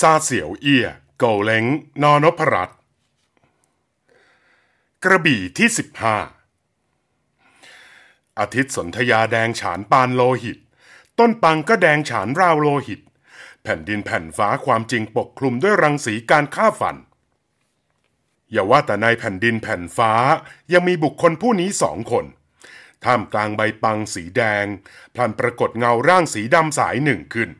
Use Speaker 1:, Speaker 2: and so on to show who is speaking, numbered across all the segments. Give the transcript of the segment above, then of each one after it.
Speaker 1: ซาเสียวเอียเกาเล้งนอนพรัตกระบี่ที่สิบห้าอาทิตย์สนธยาแดงฉานปานโลหิต ต้นปังก็แดงฉานราวโลหิต แผ่นดินแผ่นฟ้าความจริงปกคลุมด้วยรังสีการฆ่าฝัน อย่าว่าแต่ในแผ่นดินแผ่นฟ้ายังมีบุคคลผู้นี้สองคน ท่ามกลางใบปังสีแดง พลันปรากฏเงาร่างสีดำสายหนึ่งขึ้น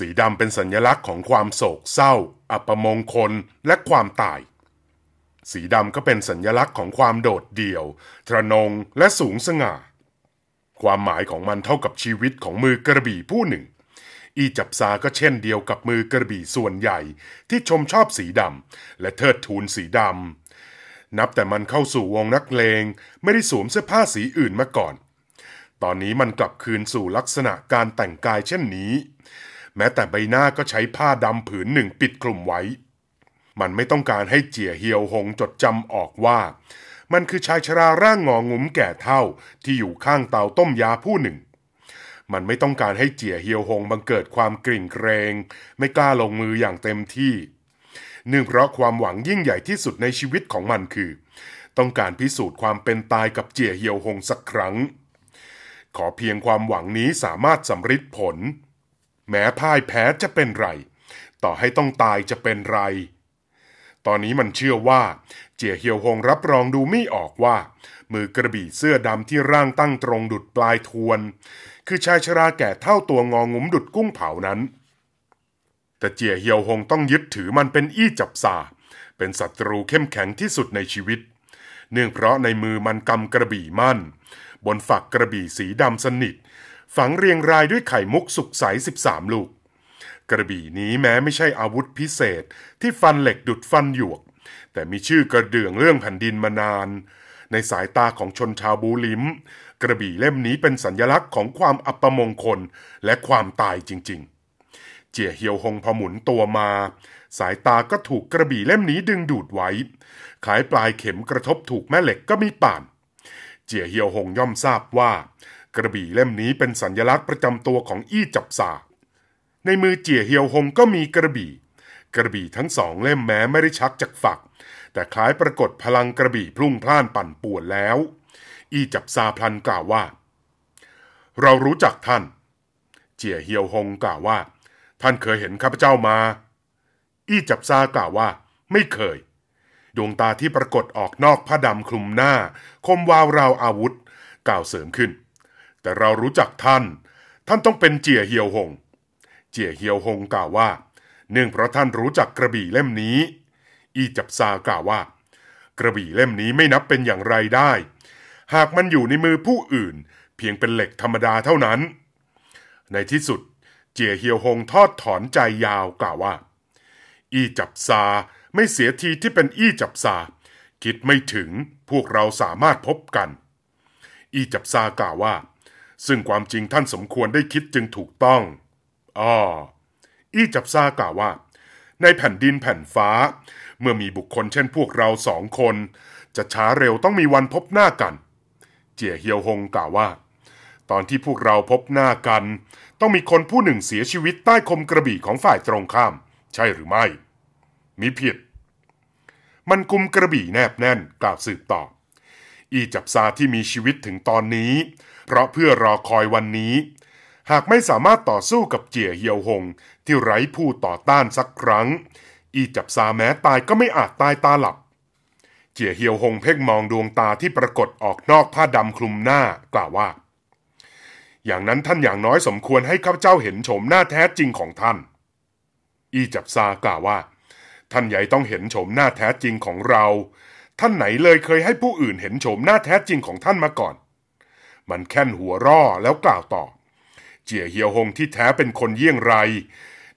Speaker 1: สีดำเป็นสัญลักษณ์ของความโศกเศร้าอัปมงคลและความตาย สีดำก็เป็นสัญลักษณ์ของความโดดเดี่ยวทะนงและสูงสง่า ความหมายของมันเท่ากับชีวิตของมือกระบี่ผู้หนึ่ง อีจับซาก็เช่นเดียวกับมือกระบี่ส่วนใหญ่ที่ชมชอบสีดำและเทิดทูนสีดำ นับแต่มันเข้าสู่วงนักเลง ไม่ได้สวมเสื้อผ้าสีอื่นมาก่อน ตอนนี้มันกลับคืนสู่ลักษณะการแต่งกายเช่นนี้แม้แต่ใบหน้าก็ใช้ผ้าดำผืนหนึ่งปิดคลุมไว้ มันไม่ต้องการให้เจี๋ยเฮียวหงจดจำออกว่ามันคือชายชราร่างงองุ้มแก่เท่าที่อยู่ข้างเตาต้มยาผู้หนึ่ง มันไม่ต้องการให้เจี๋ยเฮียวหงบังเกิดความกริ่งเกรง ไม่กล้าลงมืออย่างเต็มที่เนื่องเพราะความหวังยิ่งใหญ่ที่สุดในชีวิตของมันคือ ต้องการพิสูจน์ความเป็นตายกับเจี๋ยเฮียวหงสักครั้งขอเพียงความหวังนี้สามารถสำฤทธิ์ผลแม้พ่ายแพ้จะเป็นไร ต่อให้ต้องตายจะเป็นไร ตอนนี้มันเชื่อว่า เจียเฮียวหงรับรองดูไม่ออกว่า มือกระบี่เสื้อดำที่ร่างตั้งตรงดุดปลายทวน คือชายชราแก่เท่าตัวงองุ้มดุดกุ้งเผานั้น แต่เจียเฮียวหงต้องยึดถือมันเป็นอี้จับสา เป็นศัตรูเข้มแข็งที่สุดในชีวิต เนื่องเพราะในมือมันกำกระบี่มั่น บนฝักกระบี่สีดำสนิทฝังเรียงรายด้วยไข่มุกสุกใส13 ลูก กระบี่นี้แม้ไม่ใช่อาวุธพิเศษ ที่ฟันเหล็กดุดฟันหยวก แต่มีชื่อกระเดื่องเรื่องแผ่นดินมานาน ในสายตาของชนชาวบูลิม กระบี่เล่มนี้เป็นสัญลักษณ์ของความอัปมงคลและความตายจริงๆ เจียเฮียวหงพอหมุนตัวมา สายตาก็ถูกกระบี่เล่มนี้ดึงดูดไว้ ขายปลายเข็มกระทบถูกแม่เหล็กก็มีป่าน เจียเฮียวหงย่อมทราบว่ากระบี่เล่มนี้เป็นสัญลักษณ์ประจำตัวของอี้จับสาในมือเจี๋ยเฮียวหงก็มีกระบี่ กระบี่ทั้งสองเล่มแม้ไม่ได้ชักจากฝัก แต่คล้ายปรากฏพลังกระบี่พลุ่งพล่านปั่นป่วนแล้ว อี้จับซาพลันกล่าวว่า เรารู้จักท่าน เจี๋ยเฮียวหงกล่าวว่า ท่านเคยเห็นข้าพเจ้ามา อี้จับซากล่าวว่า ไม่เคย ดวงตาที่ปรากฏออกนอกผ้าดำคลุมหน้า คมวาวราวอาวุธ กล่าวเสริมขึ้นแต่เรารู้จักท่าน ท่านต้องเป็นเจียเฮียวหง เจียเฮียวหงกล่าวว่า เนื่องเพราะท่านรู้จักกระบี่เล่มนี้ อีจับซากล่าวว่า กระบี่เล่มนี้ไม่นับเป็นอย่างไรได้ หากมันอยู่ในมือผู้อื่น เพียงเป็นเหล็กธรรมดาเท่านั้น ในที่สุด เจียเฮียวหงทอดถอนใจยาวกล่าวว่า อีจับซาไม่เสียทีที่เป็นอีจับซา คิดไม่ถึงพวกเราสามารถพบกัน อีจับซากล่าวว่าซึ่งความจริงท่านสมควรได้คิดจึงถูกต้อง อ้อ อี้จับซากล่าวว่า ในแผ่นดินแผ่นฟ้า เมื่อมีบุคคลเช่นพวกเราสองคน จะช้าเร็วต้องมีวันพบหน้ากัน เจี่ยเฮียวหงกล่าวว่า ตอนที่พวกเราพบหน้ากัน ต้องมีคนผู้หนึ่งเสียชีวิตใต้คมกระบี่ของฝ่ายตรงข้าม ใช่หรือไม่มีผิด มันกุมกระบี่แนบแน่นกล่าวสืบต่ออีจับซาที่มีชีวิตถึงตอนนี้ เพราะเพื่อรอคอยวันนี้ หากไม่สามารถต่อสู้กับเจี๋ยเฮียวหงที่ไร้ผู้ต่อต้านสักครั้ง อีจับซาแม้ตายก็ไม่อาจตายตาหลับเจี๋ยเฮียวหงเพ่งมองดวงตาที่ปรากฏออกนอกผ้าดำคลุมหน้ากล่าวว่า อย่างนั้นท่านอย่างน้อยสมควรให้ข้าพเจ้าเห็นโฉมหน้าแท้จริงของท่าน อีจับซากล่าวว่า ท่านใหญ่ต้องเห็นโฉมหน้าแท้จริงของเราท่านไหนเลยเคยให้ผู้อื่นเห็นโฉมหน้าแท้จริงของท่านมาก่อน มันแค่นหัวร่อแล้วกล่าวต่อ เจียเฮียวหงที่แท้เป็นคนเยี่ยงไร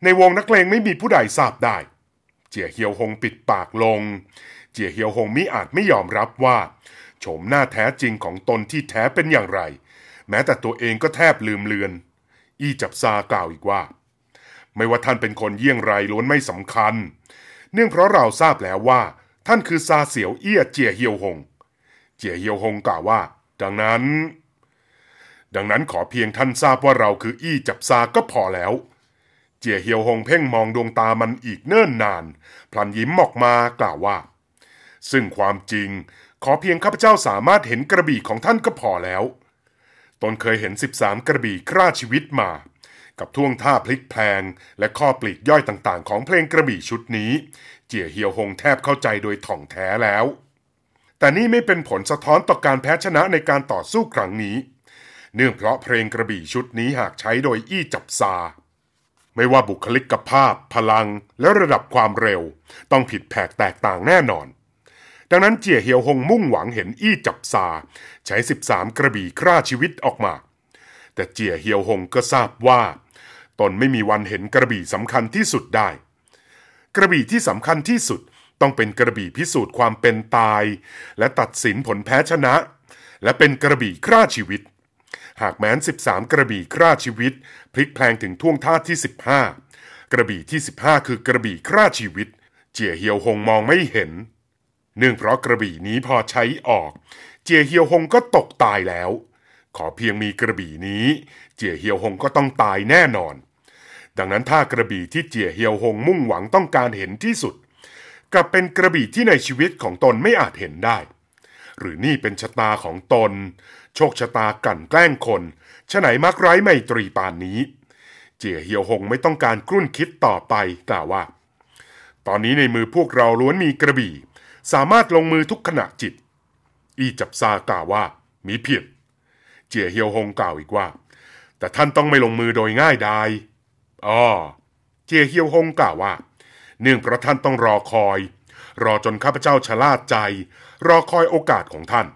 Speaker 1: ในวงนักเลงไม่มีผู้ใดทราบได้ เจียเฮียวหงปิดปากลง เจียเฮียวหงมิอาจไม่ยอมรับว่าโฉมหน้าแท้จริงของตนที่แท้เป็นอย่างไร แม้แต่ตัวเองก็แทบลืมเลือน อี้จับซากล่าวอีกว่า ไม่ว่าท่านเป็นคนเยี่ยงไรล้วนไม่สำคัญ เนื่องเพราะเราทราบแล้วว่าท่านคือซาเสียวเอี้ยเจียเฮียวหง เจียเฮียวหงกล่าวว่า ดังนั้น ดังนั้นขอเพียงท่านทราบว่าเราคืออี้จับซาก็พอแล้ว เจียเฮียวหงเพ่งมองดวงตามันอีกเนิ่นนานพลันยิ้มออกมากล่าวว่า ซึ่งความจริงขอเพียงข้าพเจ้าสามารถเห็นกระบี่ของท่านก็พอแล้ว ตนเคยเห็นสสิบามกระบี่ฆ่าชีวิตมา กับท่วงท่าพลิกแพลงและข้อปลีกย่อยต่างๆของเพลงกระบี่ชุดนี้เจี๋ยเฮียวหงแทบเข้าใจโดยถ่องแท้แล้ว แต่นี่ไม่เป็นผลสะท้อนต่อการแพ้ชนะในการต่อสู้ครั้งนี้ เนื่องเพราะเพลงกระบี่ชุดนี้หากใช้โดยอี้จับซา ไม่ว่าบุคลิกภาพ พลังและระดับความเร็ว ต้องผิดแผกแตกต่างแน่นอน ดังนั้นเจี๋ยเฮียวหงมุ่งหวังเห็นอี้จับซา ใช้ 13 กระบี่ฆ่าชีวิตออกมา แต่เจี๋ยเฮียวหงก็ทราบว่า ตนไม่มีวันเห็นกระบี่สำคัญที่สุดได้กระบี่ที่สำคัญที่สุดต้องเป็นกระบี่พิสูจน์ความเป็นตาย และตัดสินผลแพ้ชนะ และเป็นกระบี่ฆ่าชีวิต หากแม้น13 กระบี่ฆ่าชีวิตพลิกแพลงถึงท่วงท่าที่ 15 กระบี่ที่ 15 คือกระบี่ฆ่าชีวิต เจียเฮียวหงมองไม่เห็นเนื่องเพราะกระบี่นี้พอใช้ออก เจียเฮียวหงก็ตกตายแล้ว ขอเพียงมีกระบี่นี้ เจียเฮียวหงก็ต้องตายแน่นอนดังนั้นถ้ากระบี่ที่เจียเฮียวหงมุ่งหวังต้องการเห็นที่สุด กับเป็นกระบี่ที่ในชีวิตของตนไม่อาจเห็นได้ หรือนี่เป็นชะตาของตน โชคชะตากั่นแกล้งคนฉไหนมักไร้ไมตรีปานนี้ เจียเฮียวหงไม่ต้องการกลุ้นคิดต่อไปกล่าวว่า ตอนนี้ในมือพวกเราล้วนมีกระบี่ สามารถลงมือทุกขณะจิต อีจับซากล่าวว่ามีผิดเจียเฮียวหงกล่าวอีกว่า แต่ท่านต้องไม่ลงมือโดยง่ายด้ออเจียเฮียวฮงกล่าวว่าเนื่องเพราะท่านต้องรอคอย รอจนข้าพเจ้าชะล่าใจ รอคอยโอกาสของท่าน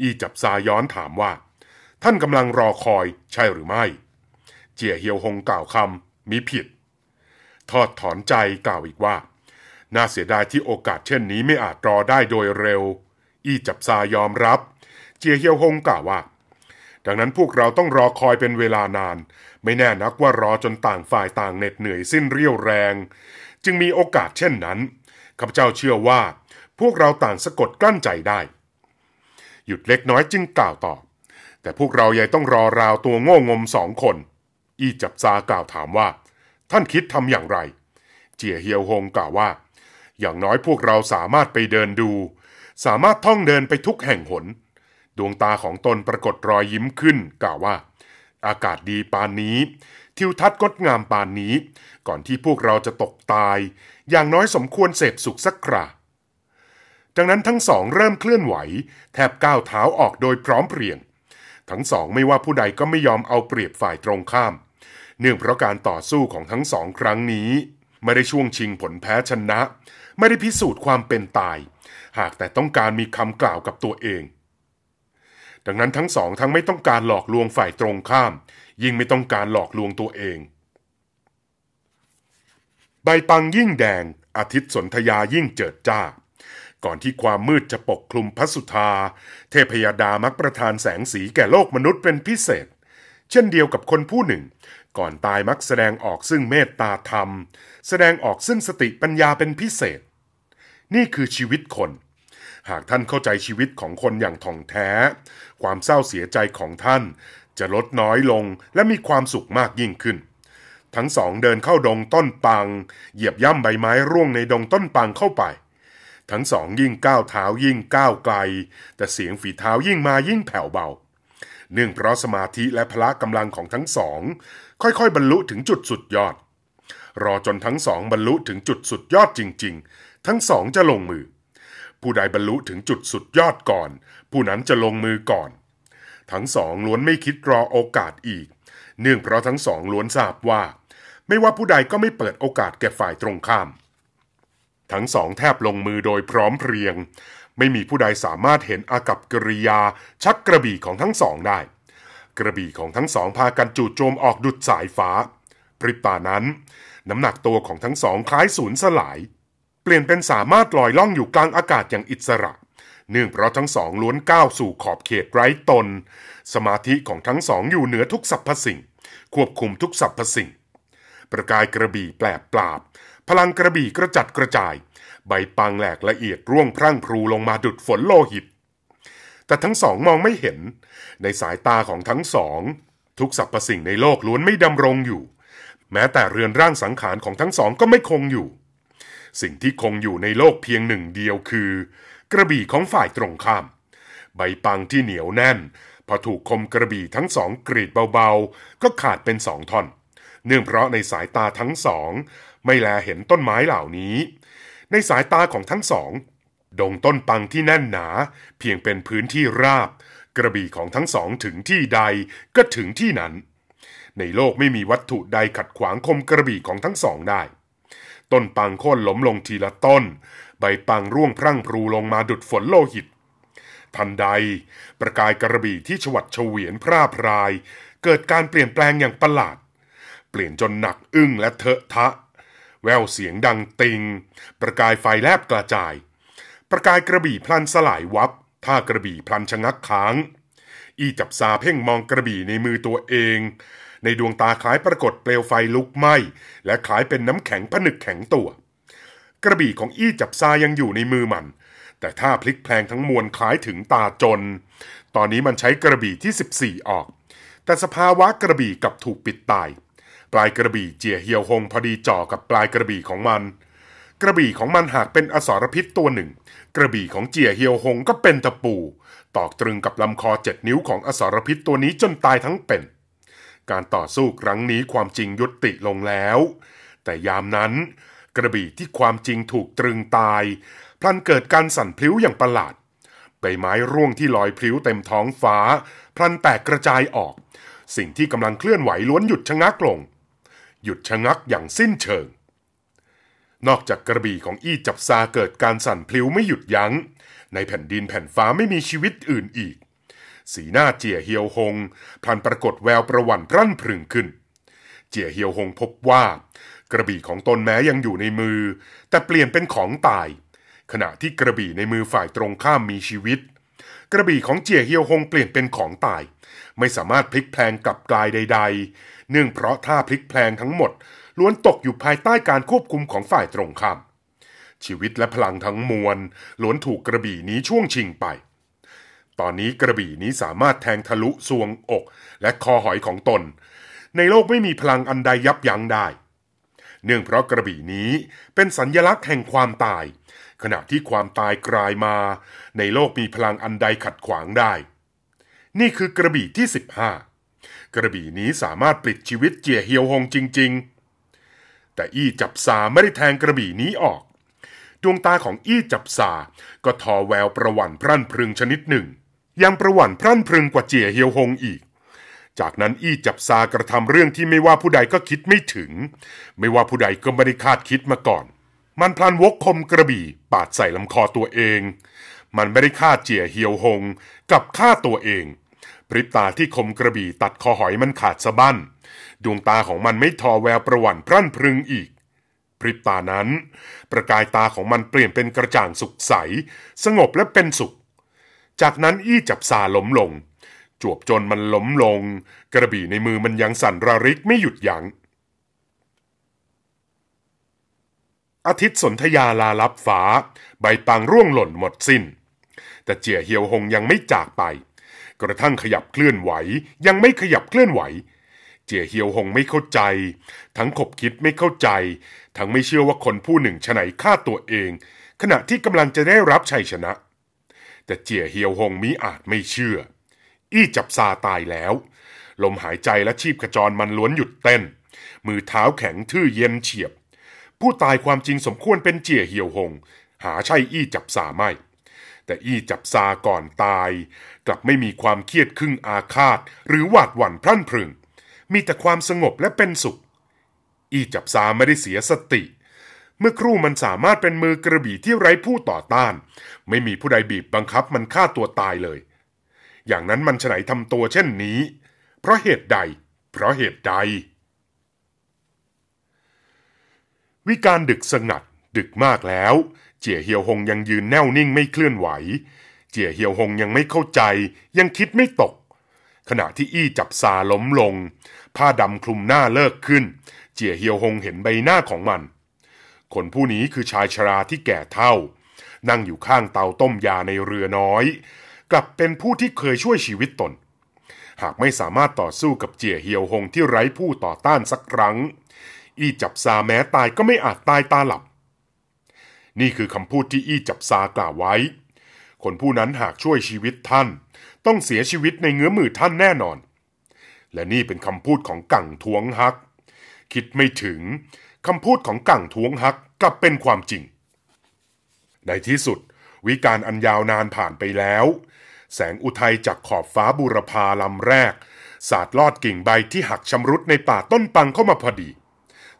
Speaker 1: อีจับซาย้อนถามว่า ท่านกำลังรอคอย ใช่หรือไม่ เจียเฮียวฮงกล่าวคำมิผิด ทอดถอนใจกล่าวอีกว่าน่าเสียดายที่โอกาสเช่นนี้ไม่อาจรอได้โดยเร็ว อีจับซายอมรับ เจียเฮียวฮงกล่าวว่า ดังนั้นพวกเราต้องรอคอยเป็นเวลานานไม่แน่นักว่ารอจนต่างฝ่ายต่างเหน็ดเหนื่อยสิ้นเรี่ยวแรง จึงมีโอกาสเช่นนั้นข้าพเจ้าเชื่อว่า พวกเราต่างสะกดกลั้นใจได้ หยุดเล็กน้อยจึงกล่าวต่อ แต่พวกเรายัยต้องรอราวตัวโง่งมสองคน อีจับซากล่าวถามว่า ท่านคิดทำอย่างไร เจียเฮียวฮงกล่าวว่า อย่างน้อยพวกเราสามารถไปเดินดู สามารถท่องเดินไปทุกแห่งหนดวงตาของตนปรากฏรอยยิ้มขึ้นกล่าวว่าอากาศดีปานนี้ ทิวทัศน์งดงามปานนี้ ก่อนที่พวกเราจะตกตาย อย่างน้อยสมควรเสพสุขสักคราดังนั้นทั้งสองเริ่มเคลื่อนไหว แทบก้าวเท้าออกโดยพร้อมเพรียง ทั้งสองไม่ว่าผู้ใดก็ไม่ยอมเอาเปรียบฝ่ายตรงข้าม เนื่องเพราะการต่อสู้ของทั้งสองครั้งนี้ ไม่ได้ช่วงชิงผลแพ้ชนะ ไม่ได้พิสูจน์ความเป็นตาย หากแต่ต้องการมีคำกล่าวกับตัวเองดังนั้นทั้งสองทั้งไม่ต้องการหลอกลวงฝ่ายตรงข้าม ยิ่งไม่ต้องการหลอกลวงตัวเอง ใบปังยิ่งแดงอาทิตย์สนธยายิ่งเจิดจ้า ก่อนที่ความมืดจะปกคลุมพระสุธาเทพยดามักประทานแสงสีแก่โลกมนุษย์เป็นพิเศษ เช่นเดียวกับคนผู้หนึ่ง ก่อนตายมักแสดงออกซึ่งเมตตาธรรม แสดงออกซึ่งสติปัญญาเป็นพิเศษ นี่คือชีวิตคนหากท่านเข้าใจชีวิตของคนอย่างท่องแท้ ความเศร้าเสียใจของท่านจะลดน้อยลงและมีความสุขมากยิ่งขึ้น ทั้งสองเดินเข้าดงต้นปังเหยียบย่ำใบไม้ร่วงในดงต้นปังเข้าไป ทั้งสองยิ่งก้าวเท้ายิ่งก้าวไกล แต่เสียงฝีเท้ายิ่งมายิ่งแผ่วเบาเนื่องเพราะสมาธิและพละกำลังของทั้งสอง ค่อยๆ บรรลุถึงจุดสุดยอด รอจนทั้งสองบรรลุถึงจุดสุดยอดจริง ๆ ทั้งสองจะลงมือผู้ใดบรรลุถึงจุดสุดยอดก่อน ผู้นั้นจะลงมือก่อน ทั้งสอง ล้วนไม่คิดรอโอกาสอีก เนื่องเพราะทั้งสองล้วนทราบว่า ไม่ว่าผู้ใดก็ไม่เปิดโอกาสแก่ฝ่ายตรงข้าม ทั้งสองแทบลงมือโดยพร้อมเพรียง ไม่มีผู้ใดสามารถเห็นอากับกริยา ชักกระบี่ของทั้งสองได้ กระบี่ของทั้งสองพากันจู่โจมออกดุดสายฟ้าพริบตานั้น น้ำหนักตัวของทั้งสองคล้ายสูญสลายปลี่ยนเป็นสามารถลอยล่องอยู่กลางอากาศอย่างอิสระ เนื่องเพราะทั้งสองล้วนก้าวสู่ขอบเขตไร้ตน สมาธิของทั้งสอง อยู่เหนือทุกสรรพสิ่ง ควบคุมทุกสรรพสิ่ง ประกายกระบี่แปลบปราบ พลังกระบี่กระจัดกระจาย ใบปังแหลกละเอียดร่วงพรั่งพรูลงมาดุดฝนโลหิต แต่ทั้งสองมองไม่เห็น ในสายตาของทั้งสอง ทุกสรรพสิ่งในโลกล้วนไม่ดำรงอยู่ แม้แต่เรือนร่างสังขารของทั้งสองก็ไม่คงอยู่สิ่งที่คงอยู่ในโลกเพียงหนึ่งเดียวคือ กระบี่ของฝ่ายตรงข้าม ใบปังที่เหนียวแน่นพอถูกคมกระบี่ทั้งสองกรีดเบาๆก็ขาดเป็นสองท่อน เนื่องเพราะในสายตาทั้งสองไม่แลเห็นต้นไม้เหล่านี้ ในสายตาของทั้งสอง ดงต้นปังที่แน่นหนาเพียงเป็นพื้นที่ราบ กระบี่ของทั้งสองถึงที่ใดก็ถึงที่นั้น ในโลกไม่มีวัตถุใดขัดขวางคมกระบี่ของทั้งสองได้ต้นปังโค่นล้มลงทีละต้น ใบปังร่วงพรั่งพรูลงมาดุดฝนโลหิต ทันใด ประกายกระบี่ที่ฉวัดเฉวียนพร่าพราย เกิดการเปลี่ยนแปลงอย่างประหลาด เปลี่ยนจนหนักอึ้งและเถอะทะ แววเสียงดังติง ประกายไฟแลบกระจาย ประกายกระบี่พลันสลายวับท่ากระบี่พลันชะงักค้าง อีจับซาเพ่งมองกระบี่ในมือตัวเองในดวงตาคล้ายปรากฏเปลวไฟลุกไหม้ และคล้ายเป็นน้ำแข็งผนึกแข็งตัว กระบี่ของอี้จับซายังอยู่ในมือมัน แต่ถ้าพลิกแพลงทั้งมวลคล้ายถึงตาจน ตอนนี้มันใช้กระบี่ที่ 14 ออก แต่สภาวะกระบี่กับถูกปิดตาย ปลายกระบี่เจียเฮียวหงพอดีจ่อกับปลายกระบี่ของมัน กระบี่ของมันหากเป็นอสรพิษตัวหนึ่ง กระบี่ของเจียเฮียวหงก็เป็นตะปูตอกตรึงกับลำคอเจ็ดนิ้วของอสรพิษตัวนี้จนตายทั้งเป็นการต่อสู้ครั้งนี้ความจริงยุติลงแล้ว แต่ยามนั้นกระบี่ที่ความจริงถูกตรึงตาย พลันเกิดการสั่นพลิ้วอย่างประหลาดใบไม้ร่วงที่ลอยพลิ้วเต็มท้องฟ้าพลันแตกกระจายออก สิ่งที่กำลังเคลื่อนไหวล้วนหยุดชะงักลง หยุดชะงักอย่างสิ้นเชิง นอกจากกระบี่ของอี้จับซาเกิดการสั่นพลิ้วไม่หยุดยัง้ง ในแผ่นดินแผ่นฟ้าไม่มีชีวิตอื่นอีกสีหน้าเจียเฮียวหงพันปรากฏแววประวันพรั่นพรึงขึ้น เจียเฮียวหงพบว่า กระบี่ของตนแม้ยังอยู่ในมือ แต่เปลี่ยนเป็นของตาย ขณะที่กระบี่ในมือฝ่ายตรงข้ามมีชีวิต กระบี่ของเจียเฮียวหงเปลี่ยนเป็นของตาย ไม่สามารถพลิกแพลงกลับกลายใดๆ เนื่องเพราะท่าพลิกแพลงทั้งหมดล้วนตกอยู่ภายใต้การควบคุมของฝ่ายตรงข้ามชีวิตและพลังทั้งมวลล้วนถูกกระบี่นี้ช่วงชิงไปตอนนี้กระบี่นี้สามารถแทงทะลุซวงอกและคอหอยของตน ในโลกไม่มีพลังอันใดยับยั้งได้ เนื่องเพราะกระบี่นี้เป็นสัญญลักษณ์แห่งความตาย ขณะที่ความตายกลายมา ในโลกมีพลังอันใดขัดขวางได้ นี่คือกระบี่ที่ 15 กระบี่นี้สามารถปลิดชีวิตเจียเฮียวหงจริง ๆ แต่อี้จับซาไม่ได้แทงกระบี่นี้ออกดวงตาของอี้จับสาก็ทอแววประวันพรั่นพรึงชนิดหนึ่งยังประหวั่นพรั่นพรึงกว่าเจี๋ยเฮียวหงอีก จากนั้นอี้จับซากระทำเรื่องที่ไม่ว่าผู้ใดก็คิดไม่ถึง ไม่ว่าผู้ใดก็ไม่ได้คาดคิดมาก่อน มันพลันวกคมกระบี่ ปาดใส่ลำคอตัวเอง มันไม่ได้ฆ่าเจี๋ยเฮียวหงกับฆ่าตัวเองพริบตาที่คมกระบี่ตัดคอหอยมันขาดสะบั้น ดวงตาของมันไม่ทอแววประหวั่นพรั่นพรึงอีกพริบตานั้น ประกายตาของมันเปลี่ยนเป็นกระจ่างสุขใส สงบและเป็นสุขจากนั้นอี้จับซาล้มลง จวบจนมันล้มลงกระบี่ในมือมันยังสั่นระริกไม่หยุดยัง้งอาทิตย์สนธยาลาลับฟ้าใบปางร่วงหล่นหมดสิน้น แต่เจียเฮียวหงยังไม่จากไป กระทั่งขยับเคลื่อนไหวยังไม่ขยับเคลื่อนไหว เจียเฮียวหงไม่เข้าใจ ทั้งขบคิดไม่เข้าใจ ทั้งไม่เชื่อว่าคนผู้หนึ่งชะไหนฆ่าตัวเองขณะที่กำลังจะได้รับชัยชนะต่เจี๋ยเฮียวหงมิอาจไม่เชื่อ อี้จับซาตายแล้ว ลมหายใจและชีพกระจรมันล้วนหยุดเต้น มือเท้าแข็งทื่อเย็นเฉียบ ผู้ตายความจริงสมควรเป็นเจี๋ยเฮียวหง หาใช่อี้จับซาไม่ แต่อี้จับซาก่อนตาย กลับไม่มีความเครียดครึ่งอาฆาตหรือหวาดหวั่นพรั่นพรึง มีแต่ความสงบและเป็นสุข อี้จับซาไม่ได้เสียสติเมื่อครู่มันสามารถเป็นมือกระบี่ที่ไร้ผู้ต่อต้าน ไม่มีผู้ใดบีบบังคับมันฆ่าตัวตายเลย อย่างนั้นมันฉไหนทำตัวเช่นนี้ เพราะเหตุใด เพราะเหตุใดวิการดึกสงัด ดึกมากแล้ว เจี๋ยเฮียวหงยังยืนแน่วนิ่งไม่เคลื่อนไหว เจี๋ยเฮียวหงยังไม่เข้าใจ ยังคิดไม่ตก ขณะที่อี้จับซาล้มลง ผ้าดำคลุมหน้าเลิกขึ้น เจี๋ยเฮียวหงเห็นใบหน้าของมันคนผู้นี้คือชายชราที่แก่เท่านั่งอยู่ข้างเตาต้มยาในเรือน้อย กลับเป็นผู้ที่เคยช่วยชีวิตตน หากไม่สามารถต่อสู้กับเจี๋ยเฮียวหงที่ไร้ผู้ต่อต้านสักครั้ง อี้จับซาแม้ตายก็ไม่อาจตายตาหลับ นี่คือคำพูดที่อี้จับซากล่าวไว้ คนผู้นั้นหากช่วยชีวิตท่านต้องเสียชีวิตในเงื้อมือท่านแน่นอน และนี่เป็นคำพูดของกั่งทวงฮักคิดไม่ถึงคำพูดของกั่งทวงฮักกลับเป็นความจริง ในที่สุด วิการอันยาวนานผ่านไปแล้ว แสงอุทัยจากขอบฟ้าบุรพาลำแรก สาดลอดกิ่งใบที่หักชำรุดในป่าต้นปังเข้ามาพอดี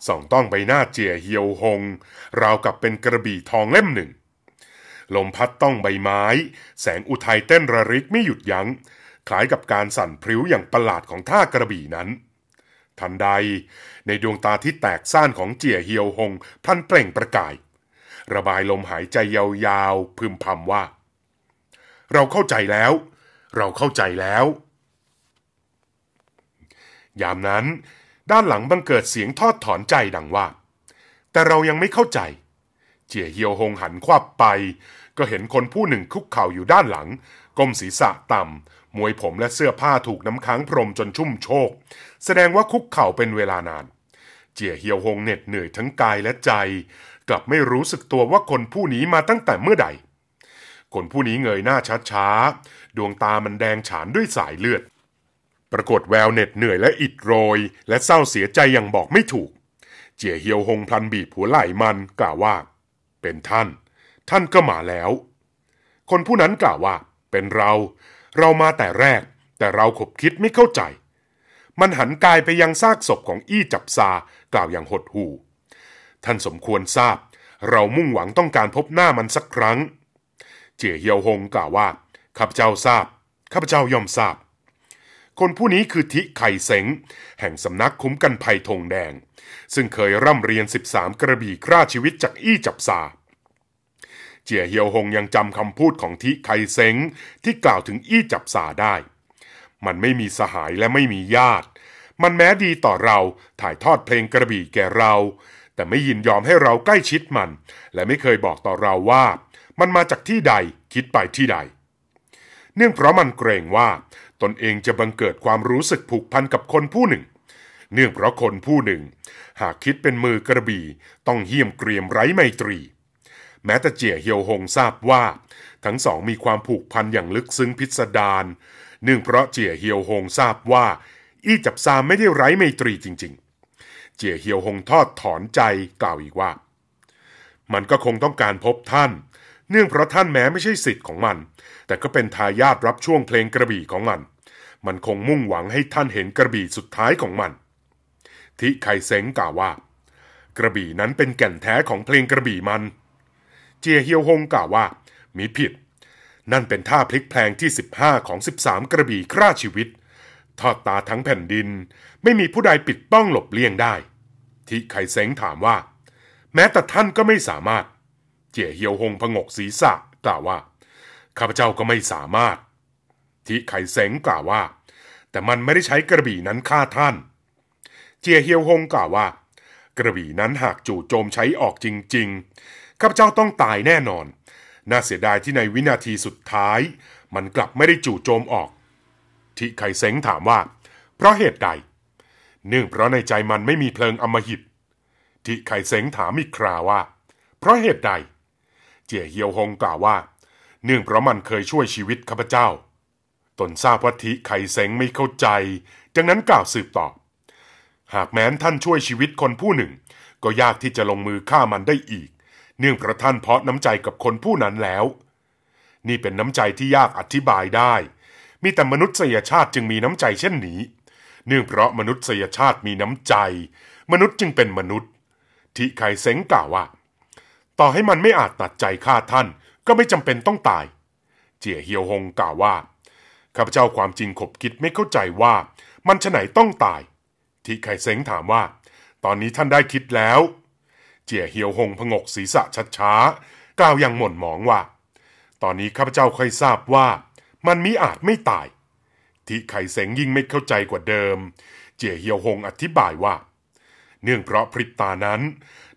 Speaker 1: ส่องต้องใบหน้าเจียเหี่ยวหง ราวกับเป็นกระบี่ทองเล่มหนึ่ง ลมพัดต้องใบไม้ แสงอุทัยเต้นระริกไม่หยุดยัง้งคล้ายกับการสั่นพริ้วอย่างประหลาดของท่ากระบี่นั้นทันใดในดวงตาที่แตกซ่านของเจี๋ยเฮียวหงพลันเปล่งประกาย ระบายลมหายใจยาวๆพึมพำว่า เราเข้าใจแล้ว เราเข้าใจแล้ว ยามนั้น ด้านหลังบังเกิดเสียงทอดถอนใจดังว่า แต่เรายังไม่เข้าใจ เจี๋ยเฮียวหงหันควับไป ก็เห็นคนผู้หนึ่งคุกเข่าอยู่ด้านหลังก้มศีรษะต่ำมวยผมและเสื้อผ้าถูกน้ำค้างพรมจนชุ่มโชกแสดงว่าคุกเข่าเป็นเวลานาน เจียเฮียวหงเหน็ดเหนื่อยทั้งกายและใจกลับไม่รู้สึกตัวว่าคนผู้นี้มาตั้งแต่เมื่อใด คนผู้นี้เงยหน้าช้าๆ ดวงตามันแดงฉานด้วยสายเลือด ปรากฏแววเหน็ดเหนื่อยและอิดโรย และเศร้าเสียใจอย่างบอกไม่ถูก เจียเฮียวหงพลันบีบหัวไหล่มันกล่าวว่า เป็นท่าน ท่านก็มาแล้ว คนผู้นั้นกล่าวว่า เป็นเรา เรามาแต่แรก แต่เราขบคิดไม่เข้าใจมันหันกายไปยังซากศพของอี้จับซา กล่าวอย่างหดหู่ ท่านสมควรทราบ เรามุ่งหวังต้องการพบหน้ามันสักครั้ง เจี๋ยเฮียวหงกล่าวว่าข้าพเจ้าทราบ ข้าพเจ้ายอมทราบ คนผู้นี้คือทิไข่เสงแห่งสำนักคุ้มกันภัยธงแดง ซึ่งเคยร่ำเรียน 13 กระบี่ฆ่าชีวิตจากอี้จับซา เจี๋ยเฮียวหงยังจำคำพูดของทิไข่เสงที่กล่าวถึงอี้จับซาได้มันไม่มีสหายและไม่มีญาติ มันแม้ดีต่อเราถ่ายทอดเพลงกระบี่แก่เรา แต่ไม่ยินยอมให้เราใกล้ชิดมัน และไม่เคยบอกต่อเราว่า มันมาจากที่ใดคิดไปที่ใด เนื่องเพราะมันเกรงว่า ตนเองจะบังเกิดความรู้สึกผูกพันกับคนผู้หนึ่ง เนื่องเพราะคนผู้หนึ่งหากคิดเป็นมือกระบี่ ต้องเหี้ยมเกรียมไร้ไมตรี แม้แต่เจี๋ยเฮียวหงทราบว่า ทั้งสองมีความผูกพันอย่างลึกซึ้งพิสดารเนื่องเพราะเจียเฮียวหงทราบว่าอี้จับซามไม่ได้ไร้ไมตรีจริงๆ เจียเฮียวหงทอดถอนใจกล่าวอีกว่า มันก็คงต้องการพบท่าน เนื่องเพราะท่านแม้ไม่ใช่สิทธิ์ของมัน แต่ก็เป็นทายาทรับช่วงเพลงกระบี่ของมัน มันคงมุ่งหวังให้ท่านเห็นกระบี่สุดท้ายของมัน ทิไคเซงกล่าวว่า กระบี่นั้นเป็นแก่นแท้ของเพลงกระบี่มัน เจียเฮียวหงกล่าวว่า มีผิดนั่นเป็นท่าพลิกแพลงที่ 15 ของ 13 กระบี่คร่าชีวิตทอดตาทั้งแผ่นดินไม่มีผู้ใดปิดป้องหลบเลี่ยงได้ ทิไคเซงถามว่า แม้แต่ท่านก็ไม่สามารถ เจี๋ยเฮียวหงผงกศีรษะกล่าวว่าข้าพเจ้าก็ไม่สามารถ ทิไคเซงกล่าวว่า แต่มันไม่ได้ใช้กระบี่นั้นฆ่าท่าน เจี๋ยเฮียวหงกล่าวว่า กระบี่นั้นหากจู่โจมใช้ออกจริงๆข้าพเจ้าต้องตายแน่นอนน่าเสียดายที่ในวินาทีสุดท้ายมันกลับไม่ได้จู่โจมออกทิไคเซ้งถามว่า เพราะเหตุใดเนื่องเพราะในใจมันไม่มีเพลิงอมหิตทิไคเซ้งถามอีกคราว่า เพราะเหตุใด เจียเฮียวฮงกล่าวว่าเนื่องเพราะมันเคยช่วยชีวิตข้าพเจ้า ตนทราบว่าทิไคเซ้งไม่เข้าใจดังนั้นกล่าวสืบต่อ หากแม้นท่านช่วยชีวิตคนผู้หนึ่งก็ยากที่จะลงมือฆ่ามันได้อีกเนื่องเพราะท่านเพาะน้ำใจกับคนผู้นั้นแล้ว นี่เป็นน้ำใจที่ยากอธิบายได้ มีแต่มนุษยชาติจึงมีน้ำใจเช่นนี้เนื่องเพราะมนุษยชาติมีน้ำใจ มนุษย์จึงเป็นมนุษย์ทิไคเซงกล่าวว่า ต่อให้มันไม่อาจตัดใจฆ่าท่าน ก็ไม่จำเป็นต้องตาย เจียเฮียวฮงกล่าวว่า ข้าพเจ้าความจริงขบคิดไม่เข้าใจว่ามันฉไหนต้องตายทิไคเซงถามว่า ตอนนี้ท่านได้คิดแล้วเจี๋ยเหียวหงผงกศีรษะชัดช้ากล่าวอย่างหม่นหมองว่า ตอนนี้ข้าพเจ้าค่อยทราบว่า มันมิอาจไม่ตายทิไข่เสงยิ่งไม่เข้าใจกว่าเดิม เจี๋ยเหียวหงอธิบายว่า เนื่องเพราะพริบตานั้น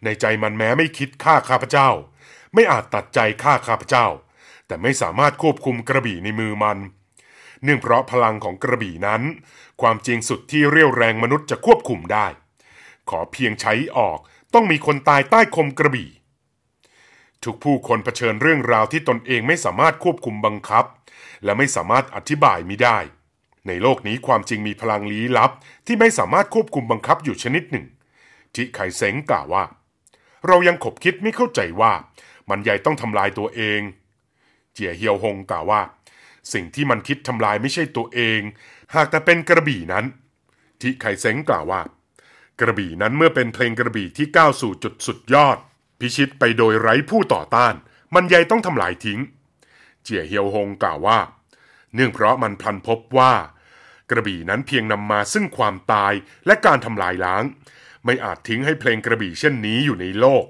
Speaker 1: ในใจมันแม้ไม่คิดฆ่าข้าพเจ้า ไม่อาจตัดใจฆ่าข้าพเจ้า แต่ไม่สามารถควบคุมกระบี่ในมือมัน เนื่องเพราะพลังของกระบี่นั้น ความจริงสุดที่เรียวแรงมนุษย์จะควบคุมได้ ขอเพียงใช้ออกต้องมีคนตายใต้คมกระบี่ ทุกผู้คนเผชิญเรื่องราวที่ตนเองไม่สามารถควบคุมบังคับ และไม่สามารถอธิบายมิได้ ในโลกนี้ความจริงมีพลังลี้ลับที่ไม่สามารถควบคุมบังคับอยู่ชนิดหนึ่งที่ไขเซงกล่าวว่า เรายังขบคิดไม่เข้าใจว่า มันใหญ่ต้องทำลายตัวเอง เจียเฮียวหงกล่าวว่า สิ่งที่มันคิดทำลายไม่ใช่ตัวเอง หากแต่เป็นกระบี่นั้นที่ไขเซงกล่าวว่ากระบี่นั้นเมื่อเป็นเพลงกระบี่ที่ก้าวสู่จุดสุดยอด พิชิตไปโดยไร้ผู้ต่อต้านมันใหญ่ต้องทำลายทิ้ง เจียเฮียวฮงกล่าวว่า เนื่องเพราะมันพลันพบว่า กระบี่นั้นเพียงนำมาซึ่งความตายและการทำลายล้าง ไม่อาจทิ้งให้เพลงกระบี่เช่นนี้อยู่ในโลก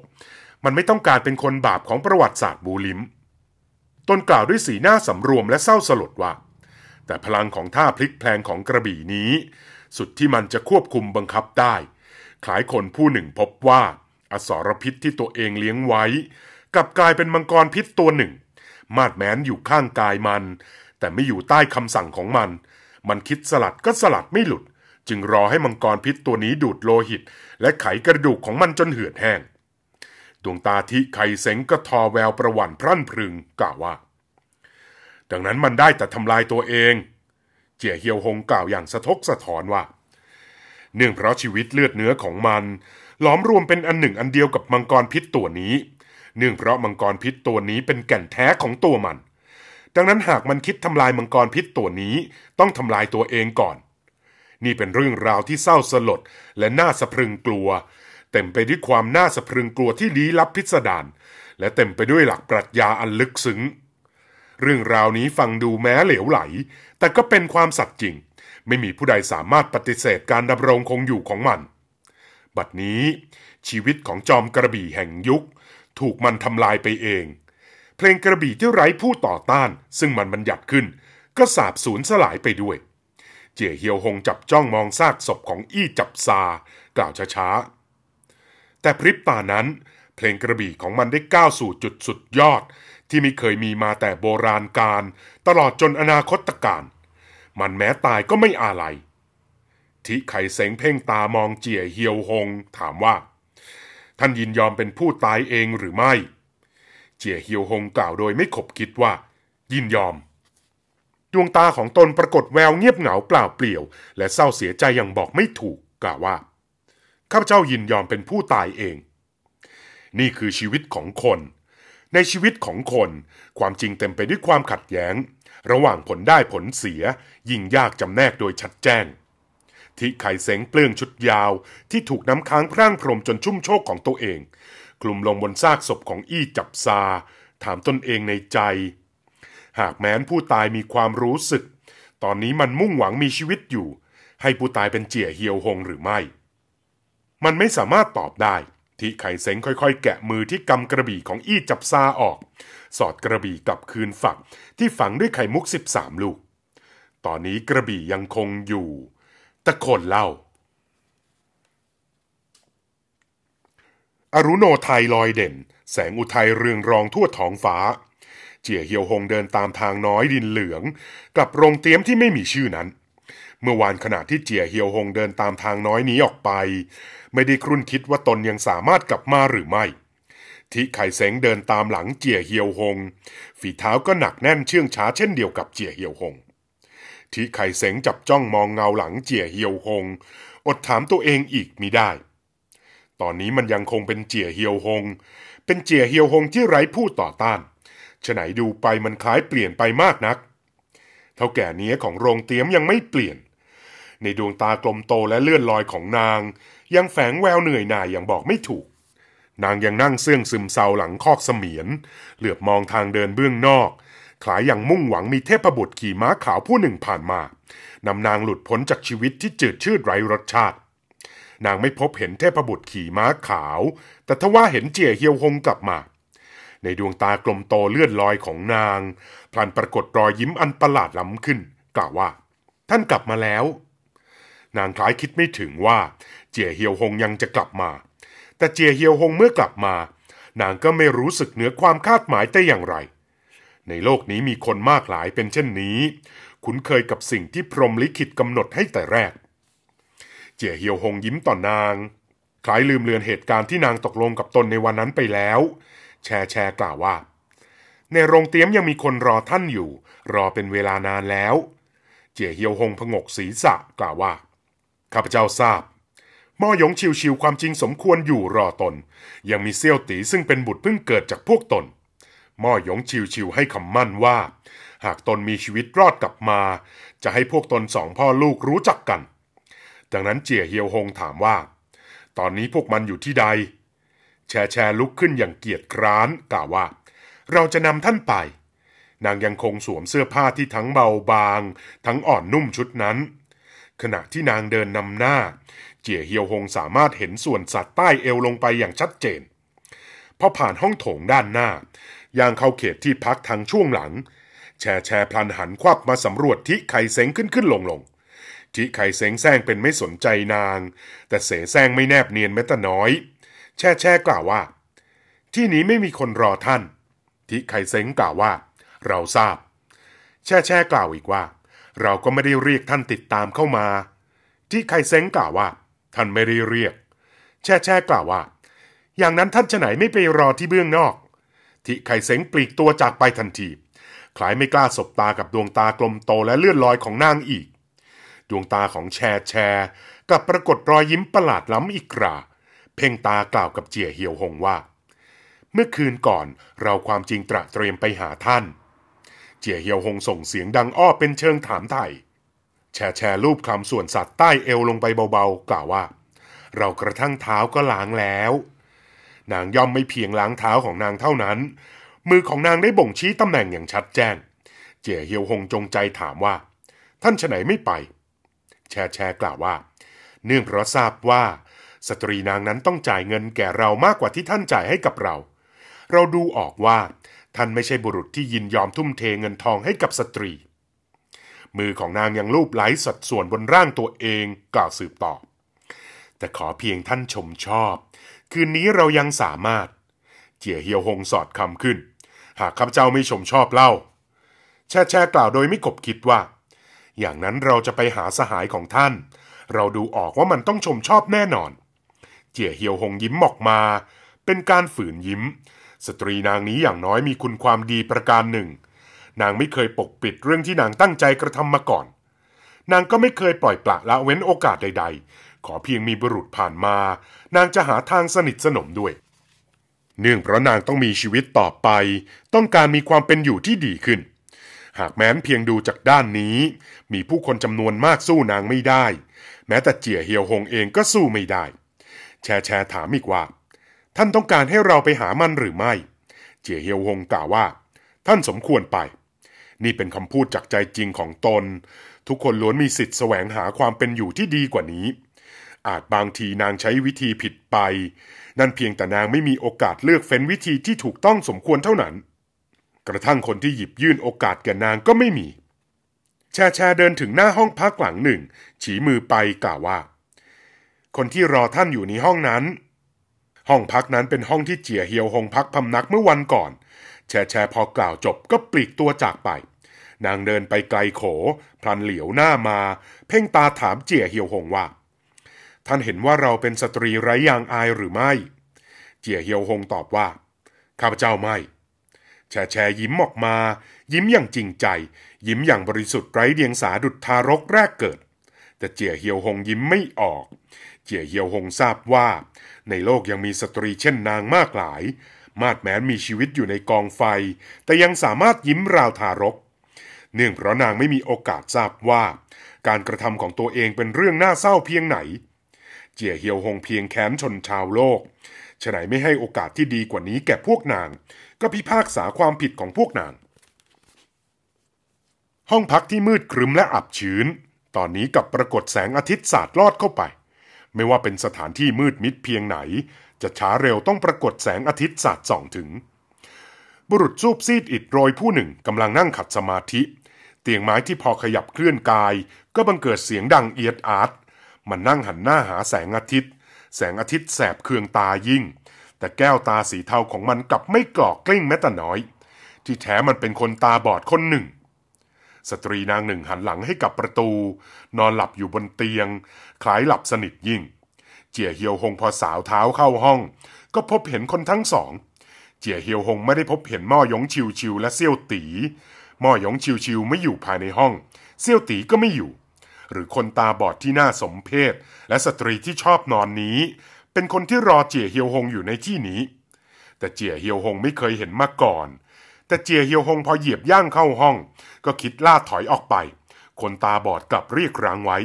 Speaker 1: มันไม่ต้องการเป็นคนบาปของประวัติศาสตร์บูลิมตนกล่าวด้วยสีหน้าสำรวมและเศร้าสลดว่า แต่พลังของท่าพลิกแพลงของกระบี่นี้ สุดที่มันจะควบคุมบังคับได้คล้ายคนผู้หนึ่งพบว่า อสรพิษที่ตัวเองเลี้ยงไว้กลับกลายเป็นมังกรพิษตัวหนึ่ง มาดแม้นอยู่ข้างกายมัน แต่ไม่อยู่ใต้คำสั่งของมัน มันคิดสลัดก็สลัดไม่หลุด จึงรอให้มังกรพิษตัวนี้ดูดโลหิต และไขกระดูกของมันจนเหือดแห้งดวงตาที่ไขเสงก็ทอแววประวันพรั่นพรึงกล่าวว่าดังนั้นมันได้แต่ทำลายตัวเอง เจียเฮียวหงกล่าวอย่างสะทกสะท้อนว่าเนื่องเพราะชีวิตเลือดเนื้อของมันหลอมรวมเป็นอันหนึ่งอันเดียวกับมังกรพิษตัวนี้เนื่องเพราะมังกรพิษตัวนี้เป็นแก่นแท้ของตัวมัน ดังนั้นหากมันคิดทำลายมังกรพิษตัวนี้ต้องทำลายตัวเองก่อน นี่เป็นเรื่องราวที่เศร้าสลดและน่าสะพรึงกลัว เต็มไปด้วยความน่าสะพรึงกลัวที่ลี้ลับพิสดารและเต็มไปด้วยหลักปรัชญาอันลึกซึ้งเรื่องราวนี้ฟังดูแม้เหลวไหล แต่ก็เป็นความสัตย์จริงไม่มีผู้ใดสามารถปฏิเสธการดำรงคงอยู่ของมัน บัดนี้ ชีวิตของจอมกระบี่แห่งยุค ถูกมันทำลายไปเอง เพลงกระบี่ที่ไร้ผู้ต่อต้าน ซึ่งมันบัญญัติขึ้นก็สาบสูญสลายไปด้วย เจี๋ยเฮียวหงจับจ้องมองซากศพของอี้จับซา กล่าวช้าๆ แต่พริบตานั้น เพลงกระบี่ของมันได้ก้าวสู่จุดสุดยอดที่ไม่เคยมีมาแต่โบราณกาลตลอดจนอนาคตการมันแม้ตายก็ไม่อาลัยทิไข่เสงเพ่งตามองเจียเฮียวหง ถามว่า ท่านยินยอมเป็นผู้ตายเองหรือไม่ เจียเฮียวหงกล่าวโดยไม่ขบคิดว่า ยินยอม ดวงตาของตนปรากฏแววเงียบเหงาเปล่าเปลี่ยว และเศร้าเสียใจอย่างบอกไม่ถูก กล่าวว่า ข้าพเจ้ายินยอมเป็นผู้ตายเอง นี่คือชีวิตของคน ในชีวิตของคน ความจริงเต็มไปด้วยความขัดแย้งระหว่างผลได้ผลเสีย ยิ่งยากจำแนกโดยชัดแจ้งทิไข่เสงเปลื้องชุดยาว ที่ถูกน้ำค้างพร่างพรมจนชุ่มโชกของตัวเอง กลุ่มลงบนซากศพของอี้จับซา ถามตนเองในใจ หากแม้นผู้ตายมีความรู้สึก ตอนนี้มันมุ่งหวังมีชีวิตอยู่ ให้ผู้ตายเป็นเจี๋ยเฮียวหงหรือไม่ มันไม่สามารถตอบได้ทิไข่เซงค่อยๆแกะมือที่กำกระบี่ของอี้จับซาออก สอดกระบี่กลับคืนฝักที่ฝังด้วยไข่มุก13 ลูก ตอนนี้กระบี่ยังคงอยู่ตะโคนเล่า อรุโนไทยลอยเด่น แสงอุทัยเรืองรองทั่วท้องฟ้า เจี๋ยเฮียวหงเดินตามทางน้อยดินเหลืองกลับโรงเตี๊ยมที่ไม่มีชื่อนั้น เมื่อวานขณะที่เจี๋ยเฮียวหงเดินตามทางน้อยนี้ออกไปไม่ได้ครุ่นคิดว่าตนยังสามารถกลับมาหรือไม่ ทิไข่แสงเดินตามหลังเจียเฮียวหง ฝีเท้าก็หนักแน่นเชื่องช้าเช่นเดียวกับเจียเฮียวหงทิไข่แสงจับจ้องมองเงาหลัง เจียเฮียวหง อดถามตัวเองอีกมิได้ ตอนนี้มันยังคงเป็นเจียเฮียวหง เป็นเจียเฮียวหงที่ไร้ผู้ต่อต้านฉไหนดูไปมันคล้ายเปลี่ยนไปมากนัก เท่าแก่เนี้ยของโรงเตี๊ยมยังไม่เปลี่ยน ในดวงตากลมโตและเลื่อนลอยของนางยังแฝงแววเหนื่อยหน่ายอย่างบอกไม่ถูก นางยังนั่งเสื่องซึมเศร้าหลังคอกเสมียน เหลือบมองทางเดินเบื้องนอก คล้ายอย่างมุ่งหวังมีเทพบุตรขี่ม้าขาวผู้หนึ่งผ่านมานำนางหลุดพ้นจากชีวิตที่จืดชืดไร้รสชาติ นางไม่พบเห็นเทพบุตรขี่ม้าขาว แต่ทว่าเห็นเจียเฮียวหงกลับมา ในดวงตากลมโตเลื่อนลอยของนางพลันปรากฏรอยยิ้มอันประหลาดล้ำขึ้น กล่าวว่า ท่านกลับมาแล้ว นางคล้ายคิดไม่ถึงว่าเจียเฮียวหงยังจะกลับมา แต่เจียเฮียวหงเมื่อกลับมา นางก็ไม่รู้สึกเหนือความคาดหมายแต่อย่างไร ในโลกนี้มีคนมากหลายเป็นเช่นนี้ คุ้นเคยกับสิ่งที่พรมลิขิตกำหนดให้แต่แรก เจียเฮียวหงยิ้มต่อนาง คล้ายลืมเลือนเหตุการณ์ที่นางตกลงกับตนในวันนั้นไปแล้ว แชร์แชร์กล่าวว่า ในโรงเตี๊ยมยังมีคนรอท่านอยู่ รอเป็นเวลานานแล้ว เจียเฮียวหงพงกศีรษะกล่าวว่า ข้าพเจ้าทราบมอหยงชิววความจริงสมควรอยู่รอตน ยังมีเซี่ยวตีซึ่งเป็นบุตรเพิ่งเกิดจากพวกตนมอหยงชิววให้คำมั่นว่า หากตนมีชีวิตรอดกลับมา จะให้พวกตนสองพ่อลูกรู้จักกันดังนั้นเจียเฮียวหงถามว่า ตอนนี้พวกมันอยู่ที่ใด แชแชลุกขึ้นอย่างเกียจคร้าน กล่าวว่า เราจะนำท่านไป นางยังคงสวมเสื้อผ้าที่ทั้งเบาบาง ทั้งอ่อนนุ่มชุดนั้น ขณะที่นางเดินนำหน้าเจี๋ยเฮียวหงสามารถเห็นส่วนสัตว์ใต้เอวลงไปอย่างชัดเจนพอผ่านห้องโถงด้านหน้าย่างเข้าเขตที่พักทางช่วงหลัง แชแชพลันหันควับมาสำรวจทิไข่เซงขึ้นขึ้นลงลงทิไข่เซงแซงเป็นไม่สนใจนาง แต่เสแซงไม่แนบเนียนแม้แต่น้อย แช่แช่กล่าวว่า ที่นี้ไม่มีคนรอท่านทิไข่เซงกล่าวว่า เราทราบ แช่แช่กล่าวอีกว่า เราก็ไม่ได้เรียกท่านติดตามเข้ามาทิไข่เซงกล่าวว่าท่านไม่ได้เรียก แช่แช่กล่าวว่า อย่างนั้นท่านจะไหนไม่ไปรอที่เบื้องนอกที่ไข่เสงปลีกตัวจากไปทันทีคลายไม่กล้าสบตากับดวงตากลมโตและเลื่อนลอยของนางอีก ดวงตาของแช่แช่กับปรากฏรอยยิ้มประหลาดล้ำอีกกราเพ่งตากล่าวกับเจียเหียวหงว่า เมื่อคืนก่อนเราความจริงตระเตรียมไปหาท่าน เจียเหียวหงส่งเสียงดังอ้อเป็นเชิงถามไถ่แชร์แชร์รูปคำส่วนสัตว์ใต้เอวลงไปเบาๆกล่าวว่า เรากระทั่งเท้าก็ล้างแล้ว นางย่อมไม่เพียงล้างเท้าของนางเท่านั้น มือของนางได้บ่งชี้ตำแหน่งอย่างชัดแจ้งเจี๋ยเฮียวหงจงใจถามว่า ท่านฉไหนไม่ไปแชร์แชร์กล่าวว่า เนื่องเพราะทราบว่า สตรีนางนั้นต้องจ่ายเงินแก่เรามากกว่าที่ท่านจ่ายให้กับเรา เราดูออกว่า ท่านไม่ใช่บุรุษที่ยินยอมทุ่มเทเงินทองให้กับสตรีมือของนางยังลูบไล้สัดส่วนบนร่างตัวเองกล่าวสืบต่อ แต่ขอเพียงท่านชมชอบ คืนนี้เรายังสามารถ เจี๋ยเฮียวหงสอดคำขึ้น หากข้าพเจ้าไม่ชมชอบเล่าแช่แช่กล่าวโดยไม่กบคิดว่า อย่างนั้นเราจะไปหาสหายของท่าน เราดูออกว่ามันต้องชมชอบแน่นอน เจี๋ยเฮียวหงยิ้มออกมา เป็นการฝืนยิ้ม สตรีนางนี้อย่างน้อยมีคุณความดีประการหนึ่งนางไม่เคยปกปิดเรื่องที่นางตั้งใจกระทำมาก่อน นางก็ไม่เคยปล่อยปละละเว้นโอกาสใด ๆ ขอเพียงมีบุรุษผ่านมา นางจะหาทางสนิทสนมด้วย เนื่องเพราะนางต้องมีชีวิตต่อไป ต้องการมีความเป็นอยู่ที่ดีขึ้น หากแม้นเพียงดูจากด้านนี้ มีผู้คนจำนวนมากสู้นางไม่ได้ แม้แต่เจี๋ยเฮียวหงเองก็สู้ไม่ได้ แชร์แชร์ถามอีกว่า ท่านต้องการให้เราไปหามันหรือไม่ เจี๋ยเฮียวหงกล่าวว่า ท่านสมควรไปนี่เป็นคำพูดจากใจจริงของตน ทุกคนล้วนมีสิทธิ์แสวงหาความเป็นอยู่ที่ดีกว่านี้ อาจบางทีนางใช้วิธีผิดไป นั่นเพียงแต่นางไม่มีโอกาสเลือกเฟ้นวิธีที่ถูกต้องสมควรเท่านั้น กระทั่งคนที่หยิบยื่นโอกาสแก่นางก็ไม่มี แชแชาเดินถึงหน้าห้องพักหลังหนึ่ง ฉีมือไปกล่าวว่า คนที่รอท่านอยู่ในห้องนั้น ห้องพักนั้นเป็นห้องที่เจียเฮียวหงพักพำนักเมื่อวันก่อน แชแชพอกล่าวจบก็ปลีกตัวจากไปนางเดินไปไกลโขพลันเหลียวหน้ามา เพ่งตาถามเจี๋ยเฮียวหงว่า ท่านเห็นว่าเราเป็นสตรีไร้ยางอายหรือไม่ เจี๋ยเฮียวหงตอบว่า ข้าพเจ้าไม่ แชแชยิ้มออกมา ยิ้มอย่างจริงใจ ยิ้มอย่างบริสุทธิ์ไร้เดียงสาดุดทารกแรกเกิด แต่เจี๋ยเฮียวหงยิ้มไม่ออก เจี๋ยเฮียวหงทราบว่า ในโลกยังมีสตรีเช่นนางมากหลาย มาดแม้นมีชีวิตอยู่ในกองไฟ แต่ยังสามารถยิ้มราวทารกเนื่องเพราะนางไม่มีโอกาสทราบว่า การกระทำของตัวเองเป็นเรื่องน่าเศร้าเพียงไหน เจียเฮียวหงเพียงแค้นชนชาวโลกฉไหนไม่ให้โอกาสที่ดีกว่านี้แก่พวกนาง ก็พิพากษาความผิดของพวกนาง ห้องพักที่มืดครึมและอับชื้น ตอนนี้กับปรากฏแสงอาทิตย์สาดลอดเข้าไป ไม่ว่าเป็นสถานที่มืดมิดเพียงไหนจะช้าเร็วต้องปรากฏแสงอาทิตย์สาดส่องถึง บุรุษซูบซีดอิดโรยผู้หนึ่งกำลังนั่งขัดสมาธิเตียงไม้ที่พอขยับเคลื่อนกาย ก็บังเกิดเสียงดังเอียดอาร์ตมันนั่งหันหน้าหาแสงอาทิตย์ แสงอาทิตย์แสบเคืองตายิ่ง แต่แก้วตาสีเทาของมันกลับไม่กรอกกลิ้งแม้แต่น้อย ที่แท้มันเป็นคนตาบอดคนหนึ่ง สตรีนางหนึ่งหันหลังให้กับประตู นอนหลับอยู่บนเตียง คล้ายหลับสนิทยิ่ง เจียเฮียวหงพอสาวเท้าเข้าห้อง ก็พบเห็นคนทั้งสอง เจียเฮียวหงไม่ได้พบเห็นม่อยงชิวชิวและเซี่ยวตีม่อหยงชิวชิวไม่อยู่ภายในห้อง เซี่ยวตีก็ไม่อยู่ หรือคนตาบอดที่น่าสมเพศและสตรีที่ชอบนอนนี้ เป็นคนที่รอเจี๋ยเฮียวหงอยู่ในที่นี้ แต่เจี๋ยเฮียวหงไม่เคยเห็นมาก่อน แต่เจี๋ยเฮียวหงพอเหยียบย่างเข้าห้อง ก็คิดล่าถอยออกไป คนตาบอดกลับเรียกร้งไว้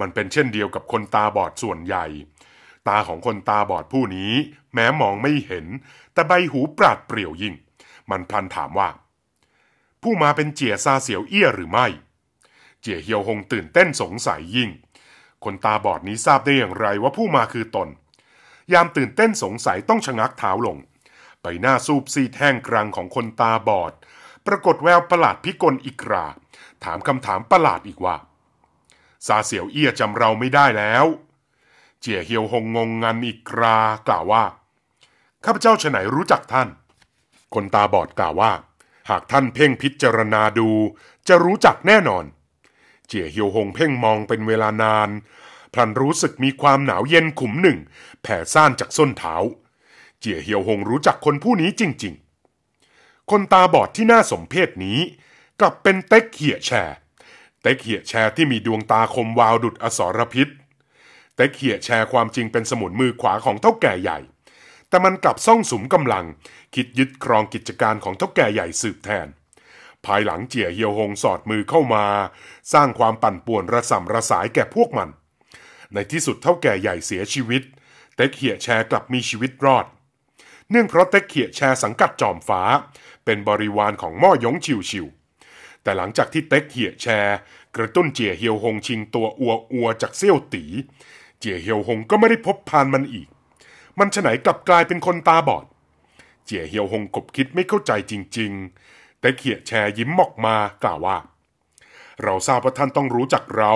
Speaker 1: มันเป็นเช่นเดียวกับคนตาบอดส่วนใหญ่ ตาของคนตาบอดผู้นี้ แม้มองไม่เห็น แต่ใบหูปราดเปรี่ยวยิ่ง มันพลันถามว่าผู้มาเป็นเจี๋ยซาเสียวเอี้ยหรือไม่ เจี๋ยเฮียวหงตื่นเต้นสงสัยยิ่ง คนตาบอดนี้ทราบได้อย่างไรว่าผู้มาคือตน ยามตื่นเต้นสงสัยต้องชะงักเท้าลงใบหน้าซูบซีดแห้งกรังของคนตาบอด ปรากฏแววประหลาดพิกลอีกรา ถามคำถามประหลาดอีกว่า ซาเสียวเอี้ยจำเราไม่ได้แล้ว เจี๋ยเฮียวหงงงงันอีกรากล่าวว่า ข้าพเจ้าฉไหนรู้จักท่าน คนตาบอดกล่าวว่าหากท่านเพ่งพิจารณาดูจะรู้จักแน่นอน เจี่ยเฮียวหงเพ่งมองเป็นเวลานานพลันรู้สึกมีความหนาวเย็นขุมหนึ่ง แผ่ซ่านจากส้นเท้าเจี่ยเฮียวหงรู้จักคนผู้นี้จริงๆ คนตาบอดที่น่าสมเพชนี้ กลับเป็นเต็กเหี่ยแชเต็กเหี่ยแชที่มีดวงตาคมวาวดุดอสรพิษ เต็กเหี่ยแชความจริงเป็นสมุนมือขวาของเท่าแก่ใหญ่แต่มันกลับซ่องสุมกำลังคิดยึดครองกิจการของเท่าแก่ใหญ่สืบแทน ภายหลังเจียเฮียวหงสอดมือเข้ามา สร้างความปั่นป่วนระสำระสายแก่พวกมัน ในที่สุดเท่าแก่ใหญ่เสียชีวิตเต็กเหียแชร์กลับมีชีวิตรอด เนื่องเพราะเต็กเหียแชร์สังกัดจอมฟ้า เป็นบริวารของม่อยงชิวชิว แต่หลังจากที่เต็กเหียแชร์ กระตุ้นเจียเฮียวหงชิงตัวอัวอัวจากเซี่ยวตี เจียเฮียวหงก็ไม่ได้พบพานมันอีกมันฉไหนกลับกลายเป็นคนตาบอด เจี๋ยเฮียวหงกบคิดไม่เข้าใจจริงๆ แต่เขียแชร์ยิ้มมอกมากล่าวว่า เราทราบว่าท่านต้องรู้จักเรา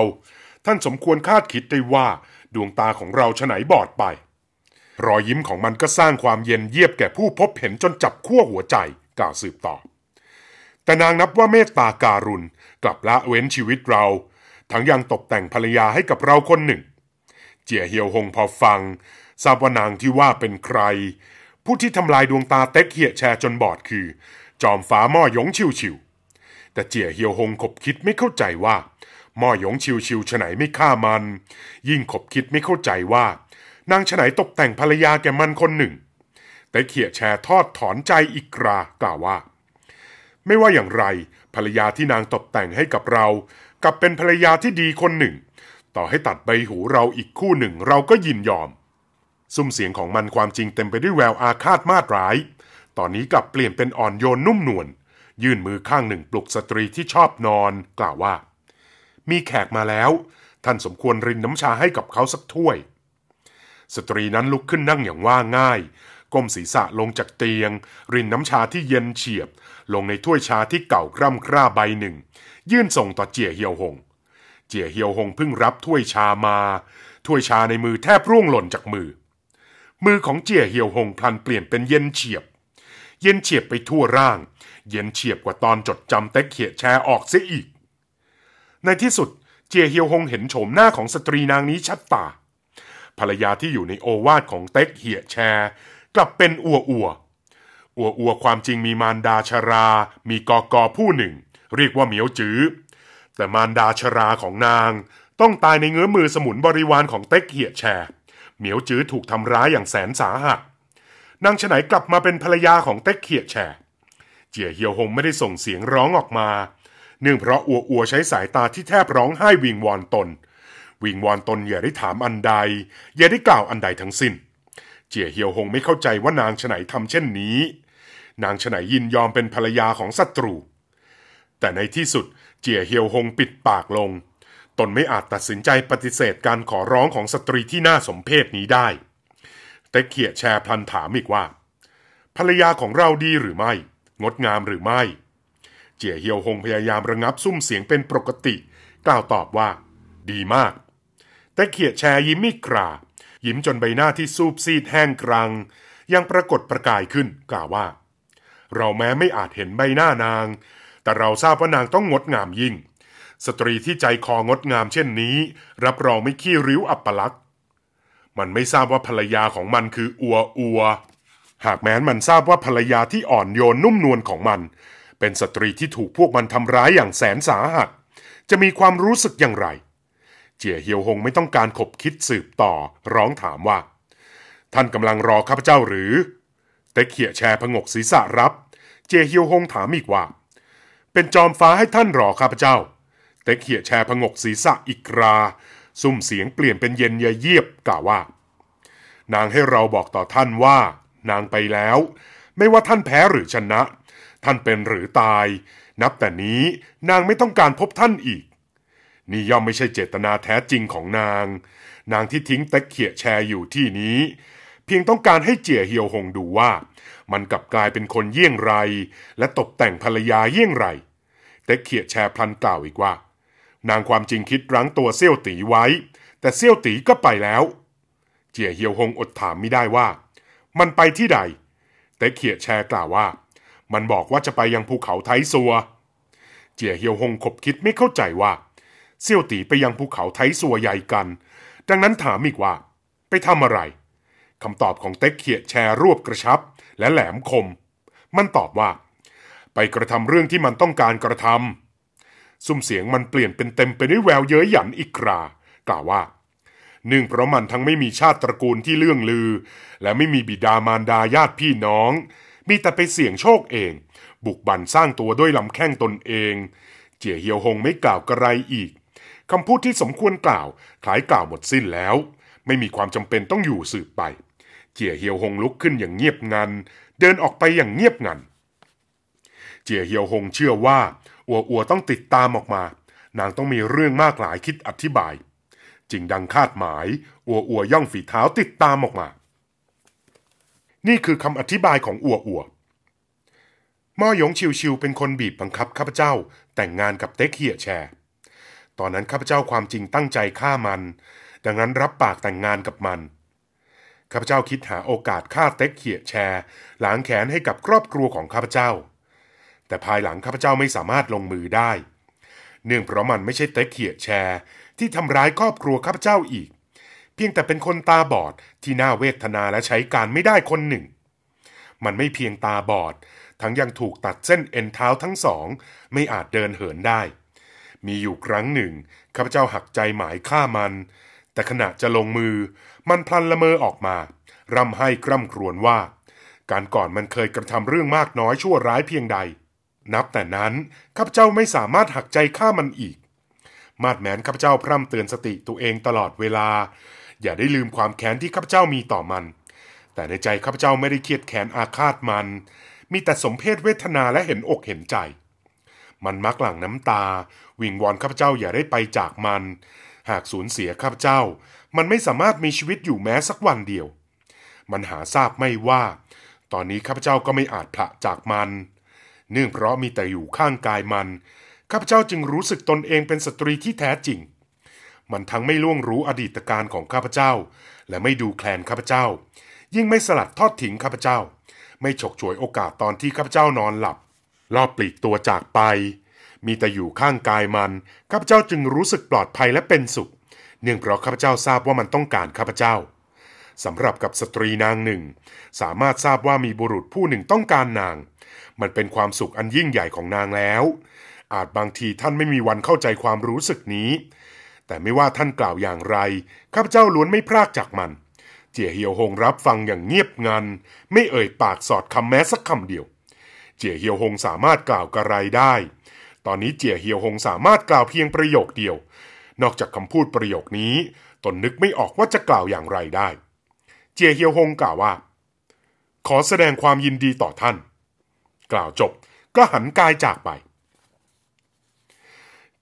Speaker 1: ท่านสมควรคาดคิดได้ว่าดวงตาของเราฉไหนบอดไป รอยยิ้มของมันก็สร้างความเย็นเยียบแก่ผู้พบเห็นจนจับขั้วหัวใจกล่าวสืบต่อแต่นางนับว่าเมตตาการุณกลับละเว้นชีวิตเรา ทั้งยังตกแต่งภรรยาให้กับเราคนหนึ่งเจียเฮียวหงพอฟังทราบว่านางที่ว่าเป็นใคร ผู้ที่ทำลายดวงตาเต็กเหียแชจนบอดคือ จอมฟ้าม้อหยงชิวชิว แต่เจียเฮียวหงขบคิดไม่เข้าใจว่าม้อหยงชิวชิวฉไหนไม่ฆ่ามัน ยิ่งขบคิดไม่เข้าใจว่า นางฉไหนตกแต่งภรรยาแก่มันคนหนึ่งแต่เขียแชร์ทอดถอนใจอีกรากล่าวว่า ไม่ว่าอย่างไร ภรรยาที่นางตกแต่งให้กับเรากับเป็นภรรยาที่ดีคนหนึ่งต่อให้ตัดใบหูเราอีกคู่หนึ่งเราก็ยินยอม ซุ้มเสียงของมันความจริงเต็มไปด้วยแววอาฆาตมาตร้าย ตอนนี้กลับเปลี่ยนเป็นอ่อนโยนนุ่มนวลยื่นมือข้างหนึ่งปลุกสตรีที่ชอบนอนกล่าวว่า มีแขกมาแล้ว ท่านสมควรรินน้ำชาให้กับเขาสักถ้วย สตรีนั้นลุกขึ้นนั่งอย่างว่าง่ายก้มศีรษะลงจากเตียง รินน้ำชาที่เย็นเฉียบ ลงในถ้วยชาที่เก่าคร่ำคร่าใบหนึ่ง ยื่นส่งต่อเจี๋ยเฮียวหงจียเฮียวหงเพิ่งรับถ้วยชามา ถ้วยชาในมือแทบร่วงหล่นจากมือ มือของเจียเฮียวหงพลันเปลี่ยนเป็นเย็นเฉียบ เย็นเฉียบไปทั่วร่าง เย็นเฉียบกว่าตอนจดจำเต็กเขียแชร์ออกเสียอีก ในที่สุด เจียเฮียวหงเห็นโฉมหน้าของสตรีนางนี้ชัดตา ภรรยาที่อยู่ในโอวาทของเต็กเหียแชร์กลับเป็นอัวอัวอัวอัวความจริงมีมารดาชรา มีกอกอผู้หนึ่ง เรียกว่าเหมียวจือ้อแต่มารดาชราของนางต้องตายในเงื้อมือสมุนบริวารของเต็กเหียแชเหมียวจื้อถูกทำร้ายอย่างแสนสาหัสนางฉนัยกลับมาเป็นภรรยาของเต็กเหียดแฉเจียเฮียวหงไม่ได้ส่งเสียงร้องออกมาเนื่องเพราะอัวอัวใช้สายตาที่แทบร้องไห้วิงวอนตน วิงวอนตนอย่าได้ถามอันใด อย่าได้กล่าวอันใดทั้งสิน้นเจียเฮียวหงไม่เข้าใจว่านางฉนัยทำเช่นนี้ นางฉนัยยินยอมเป็นภรรยาของศัตรูแต่ในที่สุดเจียเฮียวหงปิดปากลง ตนไม่อาจตัดสินใจปฏิเสธการขอร้องของสตรีที่น่าสมเพชนี้ได้ แต่เขียแชร์พลันถามอีกว่า ภรรยาของเราดีหรือไม่ งดงามหรือไม่ เจียเฮียวหงพยายามระงับซุ้มเสียงเป็นปกติกล่าวตอบว่า ดีมากแต่เขียแชร์ยิ้มมิกรายิ้มจนใบหน้าที่ซูบซีดแห้งกรัง ยังปรากฏประกายขึ้น กล่าวว่า เราแม้ไม่อาจเห็นใบหน้านางแต่เราทราบว่านางต้องงดงามยิ่ง สตรีที่ใจคองดงามเช่นนี้ รับรองไม่ขี้ริ้วอัปลักษ์มันไม่ทราบว่าภรรยาของมันคืออัวอัวหากแม้นมันทราบว่าภรรยาที่อ่อนโยนนุ่มนวลของมัน เป็นสตรีที่ถูกพวกมันทำร้ายอย่างแสนสาหัส จะมีความรู้สึกอย่างไร เจียเฮียวหงไม่ต้องการขบคิดสืบต่อร้องถามว่า ท่านกำลังรอข้าพเจ้าหรือแต่เขี่ยแชร์ผงกศีรษะรับ เจียเฮียวหงถามอีกว่าเป็นจอมฟ้าให้ท่านหรอข้าพเจ้า เต็กเหี่ยแชร์ผงกศีรษะอีกราซุ่มเสียงเปลี่ยนเป็นเย็นยเยียบกล่าวว่า นางให้เราบอกต่อท่านว่า นางไปแล้ว ไม่ว่าท่านแพ้หรือชนะ ท่านเป็นหรือตาย นับแต่นี้นางไม่ต้องการพบท่านอีก นี่ย่อมไม่ใช่เจตนาแท้จริงของนาง นางที่ทิ้งเต็กเขียแชร์อยู่ที่นี้ เพียงต้องการให้เจี๋ยเฮียวหงดูว่า มันกลับกลายเป็นคนเยี่ยงไร และตกแต่งภรรยาเยี่ยงไรเต่เขียแชร์พลันกล่าวอีกว่า นางความจริงคิดรั้งตัวเซี่ยวตีไว้ แต่เซี่ยวตีก็ไปแล้ว เจียเฮียวหงอดถามไม่ได้ว่า มันไปที่ใดเต่เขียแชร์กล่าวว่า มันบอกว่าจะไปยังภูเขาไทซัวเจียเฮียวหงขบคิดไม่เข้าใจว่าเซี่ยวตีไปยังภูเขาไทซัวใหญ่กัน ดังนั้นถามอีกว่า ไปทำอะไรคำตอบของเต็กเขียแชร์รวบกระชับและแหลมคม มันตอบว่าไปกระทำเรื่องที่มันต้องการกระทำซุ้มเสียงมันเปลี่ยนเป็นเต็มไปด้วยแววเย้ยหยันอีกครา กล่าวว่า หนึ่งเพราะมันทั้งไม่มีชาติตระกูลที่เลื่องลือ และไม่มีบิดามารดาญาติพี่น้อง มีแต่ไปเสี่ยงโชคเอง บุกบั่นสร้างตัวด้วยลำแข้งตนเอง เจี๋ยเฮียวหงไม่กล่าวกระไรอีกคำพูดที่สมควรกล่าวคลายกล่าวหมดสิ้นแล้ว ไม่มีความจำเป็นต้องอยู่สืบไปเจี๋ยเฮียวหงลุกขึ้นอย่างเงียบงันเดินออกไปอย่างเงียบงันเจียเฮียวหงเชื่อว่าอัวอัวต้องติดตามออกมา นางต้องมีเรื่องมากหลายคิดอธิบาย จริงดังคาดหมาย อัวอัวย่องฝีเท้าติดตามออกมา นี่คือคำอธิบายของอัวอัวม่อหยงชิวชิวเป็นคนบีบบังคับข้าพเจ้าแต่งงานกับเต็กเฮียแชร์ ตอนนั้นข้าพเจ้าความจริงตั้งใจฆ่ามัน ดังนั้นรับปากแต่งงานกับมัน ข้าพเจ้าคิดหาโอกาสฆ่าเต็กเฮียแชร์ลัางแขนให้กับครอบครัวของข้าพเจ้าแต่ภายหลังข้าพเจ้าไม่สามารถลงมือได้ เนื่องเพราะมันไม่ใช่เต็กเขียแชร์ที่ทำร้ายครอบครัวข้าพเจ้าอีก เพียงแต่เป็นคนตาบอดที่น่าเวทนาและใช้การไม่ได้คนหนึ่ง มันไม่เพียงตาบอด ทั้งยังถูกตัดเส้นเอ็นเท้าทั้งสองไม่อาจเดินเหินได้ มีอยู่ครั้งหนึ่งข้าพเจ้าหักใจหมายฆ่ามัน แต่ขณะจะลงมือ มันพลันละเมอออกมาร่ำให้กร่ำครวญว่า การก่อนมันเคยกระทำเรื่องมากน้อยชั่วร้ายเพียงใดนับแต่นั้นข้าพเจ้าไม่สามารถหักใจข้ามันอีก มาดแมนข้าพเจ้าพร่ำเตือนสติตัวเองตลอดเวลาอย่าได้ลืมความแค้นที่ข้าพเจ้ามีต่อมัน แต่ในใจข้าพเจ้าไม่ได้เครียดแค้นอาฆาตมัน มีแต่สมเพศเวทนาและเห็นอกเห็นใจ มันมักหลั่งน้ำตา วิงวอนข้าพเจ้าอย่าได้ไปจากมัน หากสูญเสียข้าพเจ้า มันไม่สามารถมีชีวิตอยู่แม้สักวันเดียว มันหาทราบไม่ว่า ตอนนี้ข้าพเจ้าก็ไม่อาจพละจากมันเนื่องเพราะมีแต่อยู่ข้างกายมัน ข้าพเจ้าจึงรู้สึกตนเองเป็นสตรีที่แท้จริง มันทั้งไม่ล่วงรู้อดีตการของข้าพเจ้าและไม่ดูแคลนข้าพเจ้า ยิ่งไม่สลัดทอดทิ้งข้าพเจ้า ไม่ฉกฉวยโอกาสตอนที่ข้าพเจ้านอนหลับลอบปลีกตัวจากไป มีแต่อยู่ข้างกายมันข้าพเจ้าจึงรู้สึกปลอดภัยและเป็นสุขเนื่องเพราะข้าพเจ้าทราบว่ามันต้องการข้าพเจ้าสำหรับกับสตรีนางหนึ่ง สามารถทราบว่ามีบุรุษผู้หนึ่งต้องการนางมันเป็นความสุขอันยิ่งใหญ่ของนางแล้ว อาจบางทีท่านไม่มีวันเข้าใจความรู้สึกนี้ แต่ไม่ว่าท่านกล่าวอย่างไร ข้าพเจ้าล้วนไม่พลากจากมัน เจียเฮียวหงรับฟังอย่างเงียบงัน ไม่เอ่ยปากสอดคำแม้สักคำเดียว เจียเฮียวหงสามารถกล่าวกระไรได้ ตอนนี้เจียเฮียวหงสามารถกล่าวเพียงประโยคเดียว นอกจากคำพูดประโยคนี้ ตนนึกไม่ออกว่าจะกล่าวอย่างไรได้ เจียเฮียวหงกล่าวว่า ขอแสดงความยินดีต่อท่านกล่าวจบก็หันกายจากไป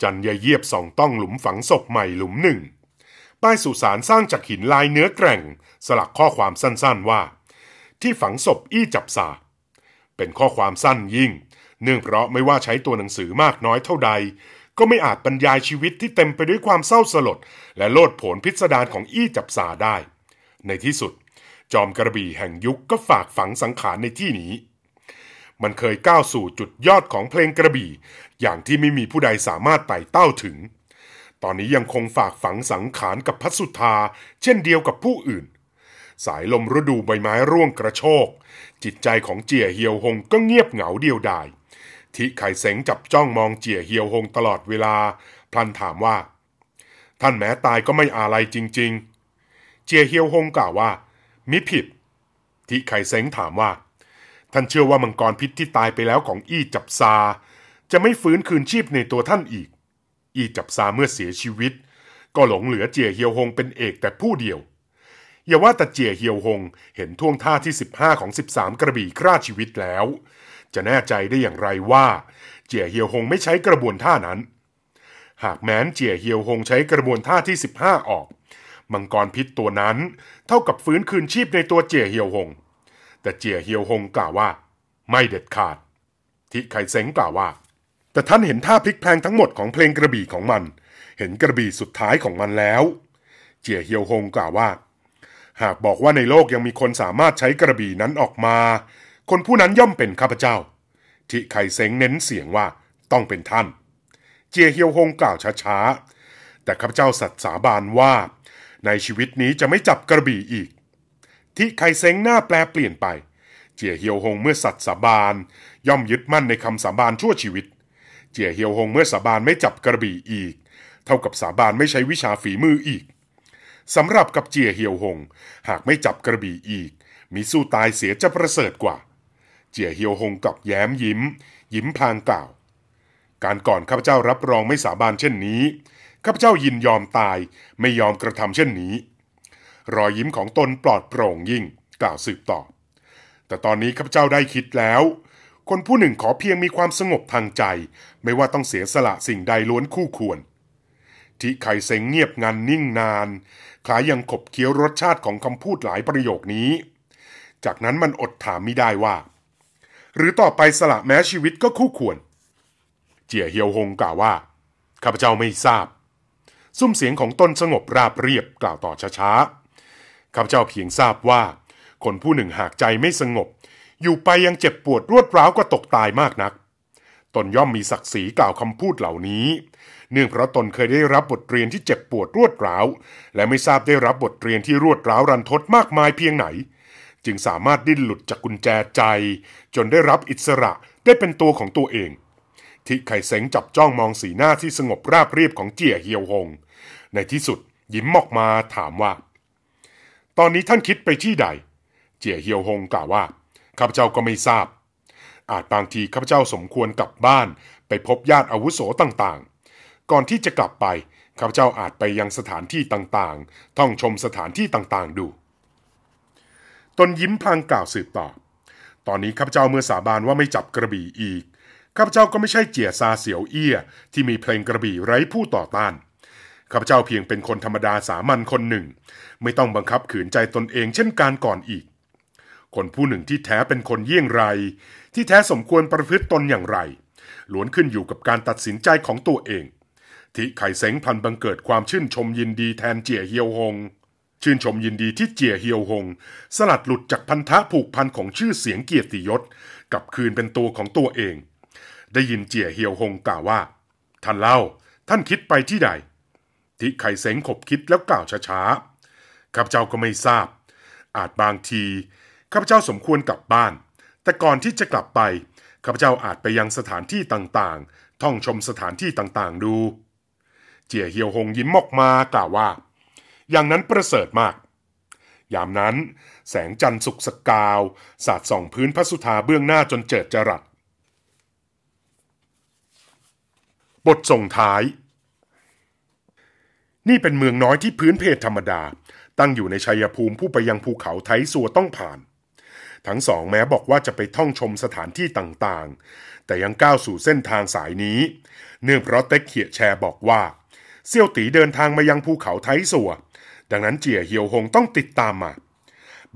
Speaker 1: จันยาเยียบส่องต้องหลุมฝังศพใหม่หลุมหนึ่ง ป้ายสุสานสร้างจากหินลายเนื้อแกร่งสลักข้อความสั้นๆว่า ที่ฝังศพอี้จับสาเป็นข้อความสั้นยิ่ง เนื่องเพราะไม่ว่าใช้ตัวหนังสือมากน้อยเท่าใด ก็ไม่อาจบรรยายชีวิตที่เต็มไปด้วยความเศร้าสลด และโลดโผนพิสดารของอี้จับสาได้ ในที่สุด จอมกระบี่แห่งยุคก็ฝากฝังสังขารในที่นี้มันเคยก้าวสู่จุดยอดของเพลงกระบี่ อย่างที่ไม่มีผู้ใดสามารถไต่เต้าถึง ตอนนี้ยังคงฝากฝังสังขารกับพัสุธาเช่นเดียวกับผู้อื่น สายลมฤดูใบไม้ร่วงกระโชก จิตใจของเจียเฮียวหงก็เงียบเหงาเดียวดายทิไขเสงจับจ้องมองเจียเฮียวหงตลอดเวลาพลันถามว่า ท่านแม้ตายก็ไม่อะไรจริงๆ เจียเฮียวหงกล่าวว่า มิผิดทิไขเสงถามว่าท่านเชื่อว่ามังกรพิษที่ตายไปแล้วของอี้จับซา จะไม่ฟื้นคืนชีพในตัวท่านอีก อี้จับซาเมื่อเสียชีวิต ก็หลงเหลือเจียเฮียวหงเป็นเอกแต่ผู้เดียวอย่าว่าแต่เจียเฮียวหงเห็นท่วงท่าที่ 15ของ 13 กระบี่คร่าชีวิตแล้ว จะแน่ใจได้อย่างไรว่า เจียเฮียวหงไม่ใช้กระบวนท่านั้น หากแม้นเจียเฮียวหงใช้กระบวนท่าที่15ออกมังกรพิษตัวนั้น เท่ากับฟื้นคืนชีพในตัวเจียเฮียวหงแต่เจียเฮียวฮงกล่าวว่า ไม่เด็ดขาดทิไคเซงกล่าวว่า แต่ท่านเห็นท่าพลิกแพลงทั้งหมดของเพลงกระบี่ของมัน เห็นกระบี่สุดท้ายของมันแล้ว เจียเฮียวฮงกล่าวว่า หากบอกว่าในโลกยังมีคนสามารถใช้กระบี่นั้นออกมา คนผู้นั้นย่อมเป็นข้าพเจ้าทิไคเซงเน้นเสียงว่าต้องเป็นท่าน เจียเฮียวฮงกล่าวช้าๆแต่ข้าพเจ้าสัตย์สาบานว่า ในชีวิตนี้จะไม่จับกระบี่อีกที่ไคเซ็งหน้าแปลเปลี่ยนไป เจียเฮียวหงเมื่อสัต์สาบานย่อมยึดมั่นในคำสาบานชั่วชีวิต เจียเฮียวหงเมื่อสาบานไม่จับกระบี่อีก เท่ากับสาบานไม่ใช้วิชาฝีมืออีก สำหรับกับเจียเฮียวหงหากไม่จับกระบี่อีก มีสู้ตายเสียจะประเสริฐกว่า เจียเฮียวหงกับแย้มยิ้มยิ้มพลางกล่าว การก่อนข้าพเจ้ารับรองไม่สาบานเช่นนี้ข้าพเจ้ายินยอมตายไม่ยอมกระทำเช่นนี้รอยยิ้มของตนปลอดโปร่งยิ่ง กล่าวสืบต่อ แต่ตอนนี้ข้าพเจ้าได้คิดแล้ว คนผู้หนึ่งขอเพียงมีความสงบทางใจ ไม่ว่าต้องเสียสละสิ่งใดล้วนคู่ควรทิไคเซงเงียบงันนิ่งนาน คล้ายยังขบเคี้ยวรสชาติของคำพูดหลายประโยคนี้ จากนั้นมันอดถามไม่ได้ว่า หรือต่อไปสละแม้ชีวิตก็คู่ควร เจียเฮียวหงกล่าวว่าข้าพเจ้าไม่ทราบ ซุ้มเสียงของตนสงบราบเรียบกล่าวต่อช้าๆข้าพเจ้าเพียงทราบว่า คนผู้หนึ่งหากใจไม่สงบ อยู่ไปยังเจ็บปวดรวดร้าวก็ตกตายมากนัก ตนย่อมมีศักดิ์ศรีกล่าวคำพูดเหล่านี้เนื่องเพราะตนเคยได้รับบทเรียนที่เจ็บปวดรวดร้าว และไม่ทราบได้รับบทเรียนที่รวดร้าวรันทดมากมายเพียงไหน จึงสามารถดิ้นหลุดจากกุญแจใจ จนได้รับอิสระได้เป็นตัวของตัวเองทิไ่เสงจับจ้องมองสีหน้าที่สงบราบเรียบของเจี๋ยเฮียวหง ในที่สุดยิ้มมอกมาถามว่าอนนี้ท่านคิดไปที่ใด เจียเฮียวหงกล่าวว่าข้าพเจ้าก็ไม่ทราบ อาจบางทีข้าพเจ้าสมควรกลับบ้าน ไปพบญาติอาวุโสต่าง ๆ ก่อนที่จะกลับไปข้าพเจ้าอาจไปยังสถานที่ต่างๆ ท่องชมสถานที่ต่างๆดู ตนยิ้มพลางกล่าวสืบต่อ ตอนนี้ข้าพเจ้าเมื่อสาบานว่าไม่จับกระบี่อีก ข้าพเจ้าก็ไม่ใช่ เจียซาเสียวเอี้ยที่มีเพลงกระบี่ไร้ผู้ต่อต้านข้าพเจ้าเพียงเป็นคนธรรมดาสามัญคนหนึ่ง ไม่ต้องบังคับขืนใจตนเองเช่นการก่อนอีก คนผู้หนึ่งที่แท้เป็นคนเยี่ยงไร ที่แท้สมควรประพฤติตนอย่างไรล้วนขึ้นอยู่กับการตัดสินใจของตัวเอง ที่ไข่เซ็งพันบังเกิดความชื่นชมยินดีแทนเจียเฮียวหง ชื่นชมยินดีที่เจียเฮียวหงสลัดหลุดจากพันธะผูกพันของชื่อเสียงเกียรติยศกับคืนเป็นตัวของตัวเอง ได้ยินเจียเฮียวหงกล่าวว่าท่านเล่าท่านคิดไปที่ใดธิไข่เสงขบคิดแล้วกล่าวช้าๆ ข้าพเจ้าก็ไม่ทราบ อาจบางที ข้าพเจ้าสมควรกลับบ้าน แต่ก่อนที่จะกลับไปข้าพเจ้าอาจไปยังสถานที่ต่างๆ ท่องชมสถานที่ต่างๆ ดู เจียเฮียวหง ยิ้มมอกมากล่าวว่า อย่างนั้นประเสริฐมาก ยามนั้น แสงจันทร์สุกสกาวสาดส่องพื้นพระสุธาเบื้องหน้าจนเจิดจรัส บทส่งท้ายนี่เป็นเมืองน้อยที่พื้นเพธรรมดา ตั้งอยู่ในชัยภูมิผู้ไปยังภูเขาไทสัวต้องผ่าน ทั้งสองแม้บอกว่าจะไปท่องชมสถานที่ต่างๆ แต่ยังก้าวสู่เส้นทางสายนี้ เนื่องเพราะเต็กเขียแชร์บอกว่าเซี่ยวตีเดินทางมายังภูเขาไทสัว ดังนั้นเจี๋ยเฮียวหงต้องติดตามมา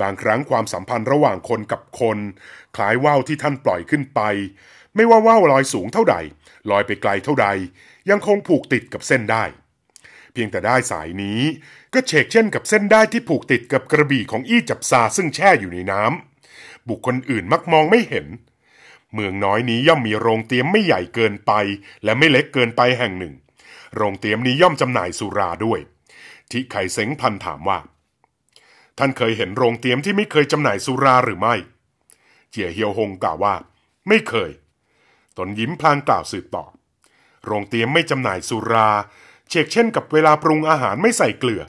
Speaker 1: บางครั้งความสัมพันธ์ระหว่างคนกับคน คล้ายว่าวที่ท่านปล่อยขึ้นไป ไม่ว่าว่าวลอยสูงเท่าใด ลอยไปไกลเท่าใด ยังคงผูกติดกับเส้นได้พียงแต่ได้สายนี้ก็เชกเช่นกับเส้นได้ที่ผูกติดกับกระบี่ของอี้จับซาซึ่งแช่อยู่ในน้ำบุคคลอื่นมักมองไม่เห็น เมืองน้อยนี้ย่อมมีโรงเตี๊ยมไม่ใหญ่เกินไป และไม่เล็กเกินไปแห่งหนึ่ง โรงเตี๊ยมนี้ย่อมจำหน่ายสุราด้วยทิไขเซ็งพันถามว่า ท่านเคยเห็นโรงเตี๊ยมที่ไม่เคยจำหน่ายสุราหรือไม่เจียเฮียวฮงกล่าวว่า ไม่เคย ตนยิ้มพลางกล่าวสืบต่อ โรงเตี๊ยมไม่จำหน่ายสุราเชกเช่นกับเวลาปรุงอาหารไม่ใส่เกลือ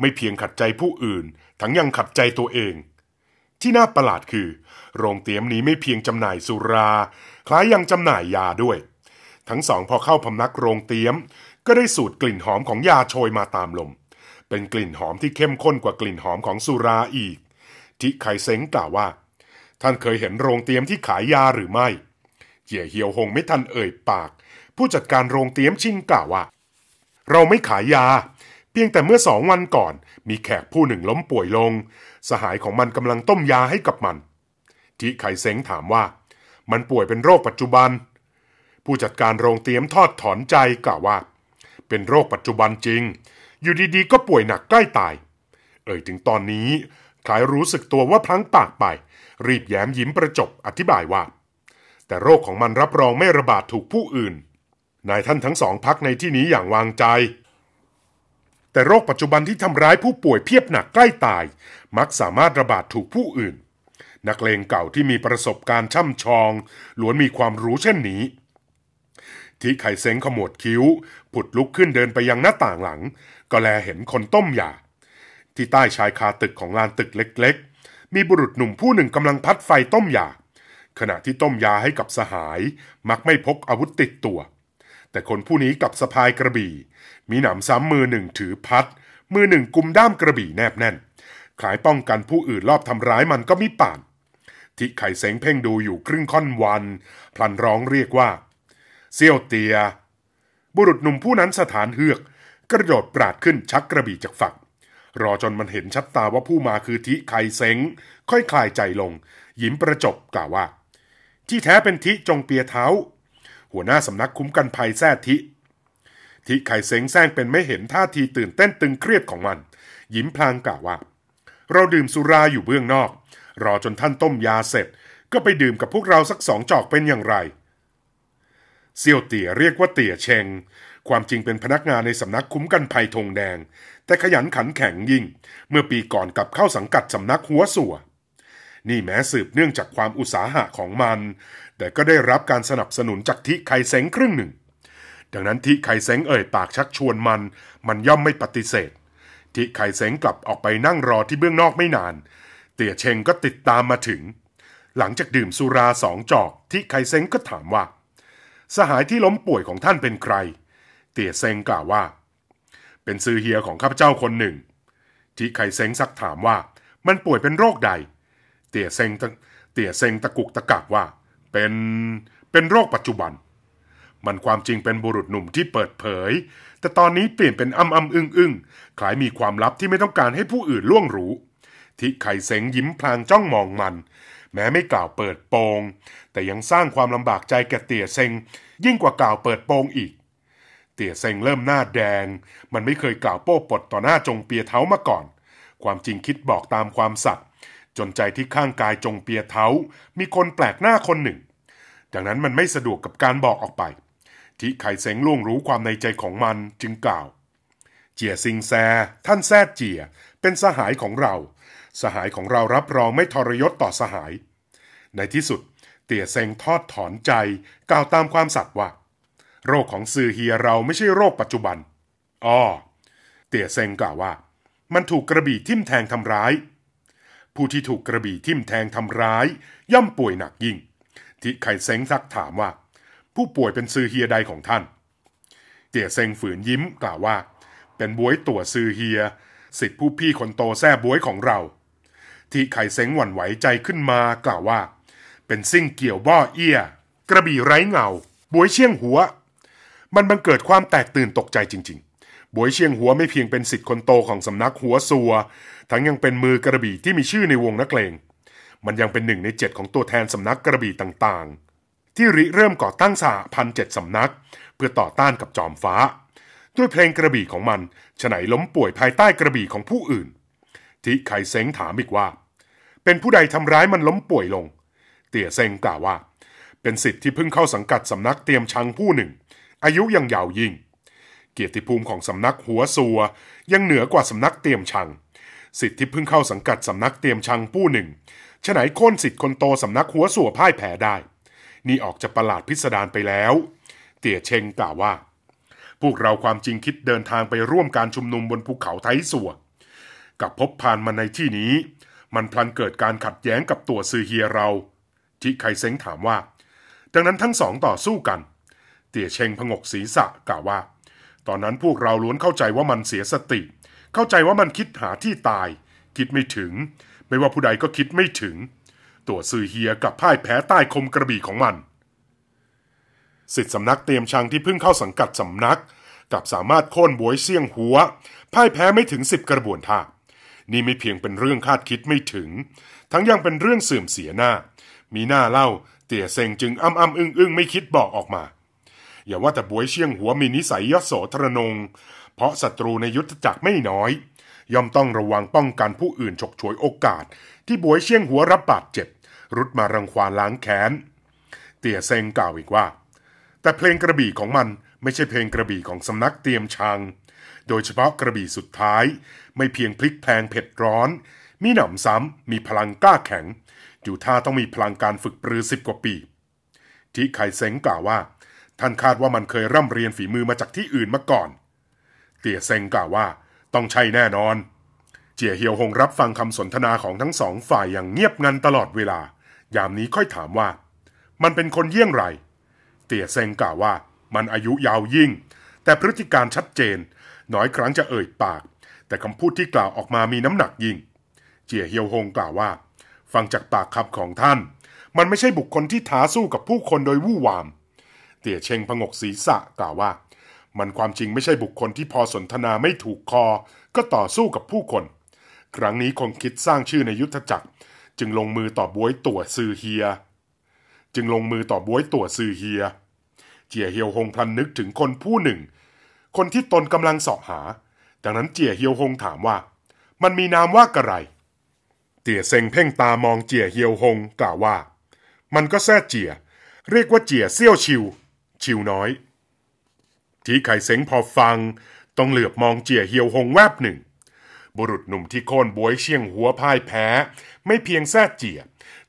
Speaker 1: ไม่เพียงขัดใจผู้อื่น ทั้งยังขัดใจตัวเอง ที่น่าประหลาดคือ โรงเตี๊ยมนี้ไม่เพียงจำหน่ายสุรา คล้ายยังจำหน่ายยาด้วย ทั้งสองพอเข้าพำนักโรงเตี๊ยม ก็ได้สูตรกลิ่นหอมของยาโชยมาตามลมเป็นกลิ่นหอมที่เข้มข้นกว่ากลิ่นหอมของสุราอีกทิไคเซ้งกล่าวว่า ท่านเคยเห็นโรงเตี๊ยมที่ขายยาหรือไม่เจี่ยเฮียวหงไม่ทันเอ่ยปาก ผู้จัดการโรงเตี๊ยมชิงกล่าวว่าเราไม่ขายยา เพียงแต่เมื่อสองวันก่อนมีแขกผู้หนึ่งล้มป่วยลง สหายของมันกำลังต้มยาให้กับมันทิไขเซ้งถามว่ามันป่วยเป็นโรคปัจจุบัน ผู้จัดการโรงเตี๊ยมทอดถอนใจกล่าวว่า เป็นโรคปัจจุบันจริง อยู่ดีๆก็ป่วยหนักใกล้ตาย เอ่ยถึงตอนนี้คลายรู้สึกตัวว่าพลั้งปากไป รีบแย้มยิ้มประจบอธิบายว่า แต่โรคของมันรับรองไม่ระบาดถูกผู้อื่นนายท่านทั้งสองพักในที่นี้อย่างวางใจ แต่โรคปัจจุบันที่ทำร้ายผู้ป่วยเพียบหนักใกล้ตาย มักสามารถระบาดถูกผู้อื่น นักเลงเก่าที่มีประสบการณ์ช่ำชอง ล้วนมีความรู้เช่นนี้ ที่ไข่เซ้งขมวดคิ้วผุดลุกขึ้นเดินไปยังหน้าต่างหลัง ก็แลเห็นคนต้มยา ที่ใต้ชายคาตึกของลานตึกเล็ก ๆ มีบุรุษหนุ่มผู้หนึ่งกำลังพัดไฟต้มยา ขณะที่ต้มยาให้กับสหาย มักไม่พกอาวุธติดตัวแต่คนผู้นี้กลับสะพายกระบี่ มีหนำซ้ำมือหนึ่งถือพัดมือหนึ่งกุมด้ามกระบี่แนบแน่นคลายป้องกันผู้อื่นรอบทำร้ายมันก็มิป่านที่ไข่เสงเพ่งดูอยู่ครึ่งค่อนวัน พลันร้องเรียกว่าเซี่ยวเตีย บุรุษหนุ่มผู้นั้นสถานเฮือก กระโดดปราดขึ้นชักกระบี่จากฝัก รอจนมันเห็นชัดตาว่าผู้มาคือทิไข่เสงค่อยคลายใจลงยิ้มประจบกล่าวว่า ที่แท้เป็นทิจงเปียเท้าหัวหน้าสำนักคุ้มกันภัยแท้ทิ ทิไข่เซ็งแซงเป็นไม่เห็นท่าทีตื่นเต้นตึงเครียดของมันยิ้มพลางกล่าวว่า เราดื่มสุราอยู่เบื้องนอก รอจนท่านต้มยาเสร็จ ก็ไปดื่มกับพวกเราสักสองจอกเป็นอย่างไรเซียวเตี่ยเรียกว่าเตี่ยเชงความจริงเป็นพนักงานในสำนักคุ้มกันภัยธงแดง แต่ขยันขันแข็งยิ่ง เมื่อปีก่อนกลับเข้าสังกัดสำนักหัวสัวนี่แม้สืบเนื่องจากความอุตสาหะของมันแต่ก็ได้รับการสนับสนุนจากทิไคเซงครึ่งหนึ่ง ดังนั้นทิไคเซงเอ่ยปากชักชวนมัน มันย่อมไม่ปฏิเสธ ทิไคเซงกลับออกไปนั่งรอที่เบื้องนอกไม่นาน เตี่ยเชงก็ติดตามมาถึง หลังจากดื่มสุราสองจอก ทิไคเซงก็ถามว่า สหายที่ล้มป่วยของท่านเป็นใคร เตี่ยเซงกล่าวว่า เป็นซือเฮียของข้าพเจ้าคนหนึ่ง ทิไคเซงซักถามว่า มันป่วยเป็นโรคใด เตี่ยเซงเตี่ยเซงตะกุกตะกักว่าเป็นเป็นโรคปัจจุบัน มันความจริงเป็นบุรุษหนุ่มที่เปิดเผย แต่ตอนนี้เปลี่ยนเป็นอ้ำอ้ำอึ้งอึ้งคล้ายมีความลับที่ไม่ต้องการให้ผู้อื่นล่วงรู้ ที่ไข่เสงยิ้มพลางจ้องมองมัน แม้ไม่กล่าวเปิดโปง แต่ยังสร้างความลำบากใจแก่เตี่ยเซง ยิ่งกว่ากล่าวเปิดโปงอีก เตี่ยเซงเริ่มหน้าแดง มันไม่เคยกล่าวโป้ปดต่อหน้าจงเปียเท้ามาก่อน ความจริงคิดบอกตามความสัตย์จนใจที่ข้างกายจงเปียเท้ามีคนแปลกหน้าคนหนึ่ง ดังนั้นมันไม่สะดวกกับการบอกออกไปทิไขเสงล่วงรู้ความในใจของมันจึงกล่าว เจียซิงแซ ท่านแซดเจียเป็นสหายของเรา สหายของเรารับรองไม่ทรยศต่อสหาย ในที่สุด เตี่ยเซงทอดถอนใจกล่าวตามความสัตย์ว่า โรคของซือเฮียเราไม่ใช่โรคปัจจุบันอ้อเตี่ยเซงกล่าวว่า มันถูกกระบี่ทิ่มแทงทำร้ายผู้ที่ถูกกระบี่ทิ่มแทงทำร้าย ย่ำป่วยหนักยิ่งทิไข่เซงซักถามว่า ผู้ป่วยเป็นซือเฮียใดของท่านเตี่ยเซงฝืนยิ้มกล่าวว่า เป็นบวยตัวซือเฮียสิทธิผู้พี่คนโตแท้บวยของเราทิไข่เซงหวั่นไหวใจขึ้นมากล่าวว่า เป็นซิ่งเกี่ยวบ่อเอี้ยกระบี่ไร้เงาบวยเชี่ยงหัว มันบังเกิดความแตกตื่นตกใจจริง ๆบวยเชียงหัวไม่เพียงเป็นสิทธิ์คนโตของสำนักหัวซัวทั้งยังเป็นมือกระบี่ที่มีชื่อในวงนักเลงมันยังเป็นหนึ่งในเจ็ดของตัวแทนสำนักกระบี่ต่างๆ ที่ริเริ่มก่อตั้งสาพันเจ็ดสำนักเพื่อต่อต้านกับจอมฟ้า ด้วยเพลงกระบี่ของมัน ฉไหนล้มป่วยภายใต้กระบี่ของผู้อื่น ที่ไ่เซ้งถามอีกว่า เป็นผู้ใดทำร้ายมันล้มป่วยลง เตี่ยเซ้งกล่าวว่า เป็นสิทธิ์ที่เพิ่งเข้าสังกัดสำนักเตรียมชังผู้หนึ่ง อายุยังยาวยิ่ง เกียรติภูมิของสำนักหัวซัวยังเหนือกว่าสำนักเตรียมชังสิทธิ์ที่เพิ่งเข้าสังกัดสำนักเตรียมชังผู้หนึ่งฉไหนโค่นสิทธิ์คนโตสำนักหัวสัวพ่ายแพ้ได้ นี่ออกจะประหลาดพิสดารไปแล้ว เตี่ยเชงกล่าวว่า พวกเราความจริงคิดเดินทางไปร่วมการชุมนุมบนภูเขาไทสัวกับพบผ่านมาในที่นี้ มันพลันเกิดการขัดแย้งกับตัวซือเฮียเรา ที่ไคเซงถามว่า ดังนั้นทั้งสองต่อสู้กัน เตี่ยเชงพงกศีรษะกล่าวว่า ตอนนั้นพวกเราล้วนเข้าใจว่ามันเสียสติเข้าใจว่ามันคิดหาที่ตาย คิดไม่ถึง ไม่ว่าผู้ใดก็คิดไม่ถึง ตัวซือเฮียกับพ่ายแพ้ใต้คมกระบี่ของมันสิทธิสำนักเตรียมชังที่เพิ่งเข้าสังกัดสำนักกับสามารถโค่นบวยเสี่ยงหัว พ่ายแพ้ไม่ถึงสิบกระบวนท่า นี่ไม่เพียงเป็นเรื่องคาดคิดไม่ถึง ทั้งยังเป็นเรื่องเสื่อมเสียหน้า มีหน้าเล่า เตี่ยเซงจึงอ้ำอ้ำอึ้งอึ้งไม่คิดบอกออกมา อย่าว่าแต่บวยเชี่ยงหัวมีนิสัยยโสธรนงเพราะศัตรูในยุทธจักรไม่น้อย ย่อมต้องระวังป้องกันผู้อื่นฉกฉวยโอกาส ที่บวยเชี่ยงหัวรับบาดเจ็บ รุดมารังควานล้างแค้นเตี่ยเซงกล่าวอีกว่า แต่เพลงกระบี่ของมันไม่ใช่เพลงกระบี่ของสำนักเตรียมชัง โดยเฉพาะกระบี่สุดท้าย ไม่เพียงพลิกแพลงเผ็ดร้อน มีหนำซ้ำมีพลังกล้าแข็ง อยู่ท่าต้องมีพลังการฝึกปรือสิบกว่าปี ที่ไ่เซงกล่าวว่า ท่านคาดว่ามันเคยร่ำเรียนฝีมือมาจากที่อื่นมาก่อนเตี่ยเซงกล่าวว่าต้องใช่แน่นอน เจียเฮียวหงรับฟังคำสนทนาของทั้งสองฝ่ายอย่างเงียบงันตลอดเวลา ยามนี้ค่อยถามว่ามันเป็นคนเยี่ยงไร เตี่ยเซงกล่าวว่ามันอายุยาวยิ่ง แต่พฤติการชัดเจน น้อยครั้งจะเอ่ยปาก แต่คำพูดที่กล่าวออกมามีน้ำหนักยิ่ง เจียเฮียวหงกล่าวว่า ฟังจากปากคำของท่าน มันไม่ใช่บุคคลที่ท้าสู้กับผู้คนโดยวู่วาม เตี่ยเชงพงกศีรษะกล่าวว่ามันความจริงไม่ใช่บุคคลที่พอสนทนาไม่ถูกคอก็ต่อสู้กับผู้คน ครั้งนี้คงคิดสร้างชื่อในยุทธจักรจึงลงมือต่อบวยตัวซือเฮีย จึงลงมือต่อบวยตัวซือเฮียเจียเฮียวหงพลันนึกถึงคนผู้หนึ่ง คนที่ตนกำลังสอบหาดังนั้นเจียเฮียวหงถามว่า มันมีนามว่ากระไร เตี่ยเซงเพ่งตามองเจียเฮียวหง กล่าวว่ามันก็แซ่เจียเรียกว่าเจียเซี่ยวชิว ชิวน้อยทีไข่เซ็งพอฟัง ต้องเหลือบมองเจียเฮียวหงแวบหนึ่ง บุรุษหนุ่มที่โค่นบวยเชียงหัวพ่ายแพ้ ไม่เพียงแซ่เจีย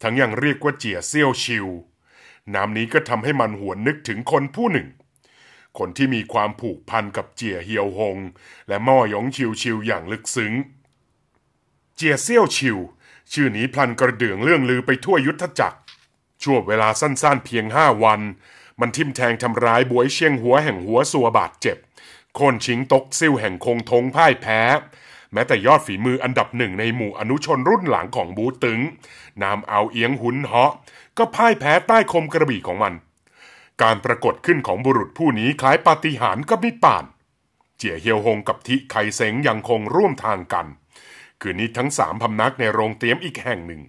Speaker 1: ทั้งยังเรียกว่าเจียเซี่ยวชิวนามนี้ก็ทำให้มันหวนนึกถึงคนผู้หนึ่ง คนที่มีความผูกพันกับเจียเฮียวหง และม่อยงชิวชิวอย่างลึกซึ้ง เจียเซี่ยวชิวชื่อนี้พลันกระเดื่องเรื่องลือไปทั่วยุทธจักรช่วงเวลาสั้นๆเพียงห้าวันมันทิ่มแทงทำร้ายบวยเชียงหัวแห่งหัวสัวบาดเจ็บโคนชิงตกซิ่วแห่งคงทงพ่ายแพ้ แม้แต่ยอดฝีมืออันดับหนึ่งในหมู่อนุชนรุ่นหลังของบูตึง นามเอาเอียงหุนเหาะ ก็พ่ายแพ้ใต้คมกระบี่ของมัน การปรากฏขึ้นของบุรุษผู้นี้คล้ายปาฏิหาริย์ก็ไมิป่าน เจี๋ยเฮียวหงกับทิไคเซงยังคงร่วมทางกันคืนนี้ทั้งสามพำนักในโรงเตี๊ยมอีกแห่งหนึ่ง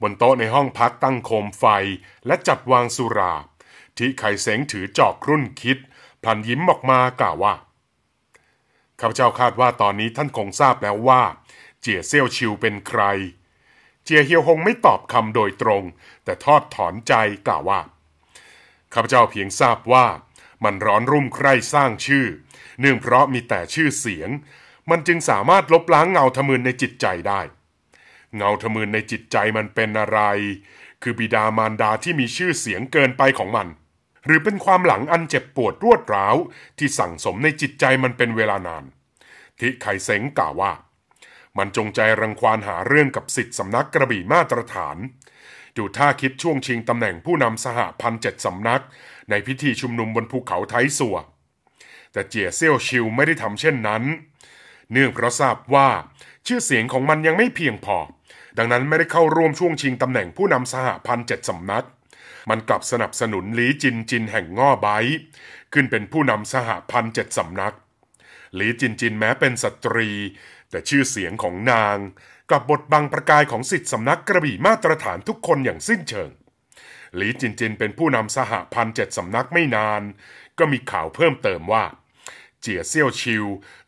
Speaker 1: บนโต๊ะในห้องพักตั้งโคมไฟและจัดวางสุราที่ไ่เสงถือจอบครุ่นคิดพลันยิ้มออกมากล่าวว่า ข้าพเจ้าคาดว่าตอนนี้ท่านคงทราบแล้วว่า เจียเซี่ยวชิวเป็นใคร เจียเฮียวหงไม่ตอบคำโดยตรง แต่ทอดถอนใจกล่าวว่าข้าพเจ้าเพียงทราบว่ามันร้อนรุ่มใครสร้างชื่อ เนื่องเพราะมีแต่ชื่อเสียง มันจึงสามารถลบล้างเงาทะมึนในจิตใจได้ เงาทะมึนในจิตใจมันเป็นอะไร คือบิดามารดาที่มีชื่อเสียงเกินไปของมันหรือเป็นความหลังอันเจ็บปวดรวดร้าว ที่สั่งสมในจิตใจมันเป็นเวลานานทิไคเซงกล่าวว่า มันจงใจรังควานหาเรื่องกับสิทธิสำนักกระบี่มาตรฐานดูท่าคิดช่วงชิงตำแหน่งผู้นำสหพันเจ็ดสำนัก ในพิธีชุมนุมบนภูเขาไทสัวแต่เจียเซียวชิวไม่ได้ทำเช่นนั้น เนื่องเพราะทราบว่า ชื่อเสียงของมันยังไม่เพียงพอดังนั้นไม่ได้เข้าร่วมช่วงชิงตำแหน่งผู้นำสหพันเจ็ดสำนักมันกลับสนับสนุนหลีจินจินแห่งง่อไบขึ้นเป็นผู้นำสหพันธ์เจ็ดสำนัก หลีจินจิน แม้เป็นสตรี แต่ชื่อเสียงของนางกลับบทบังประกายของสิทธิสำนักกระบี่มาตรฐานทุกคนอย่างสิ้นเชิงหลีจินจินเป็นผู้นำสหพันธ์เจ็ดสำนักไม่นาน ก็มีข่าวเพิ่มเติมว่า เจียเซียวชิว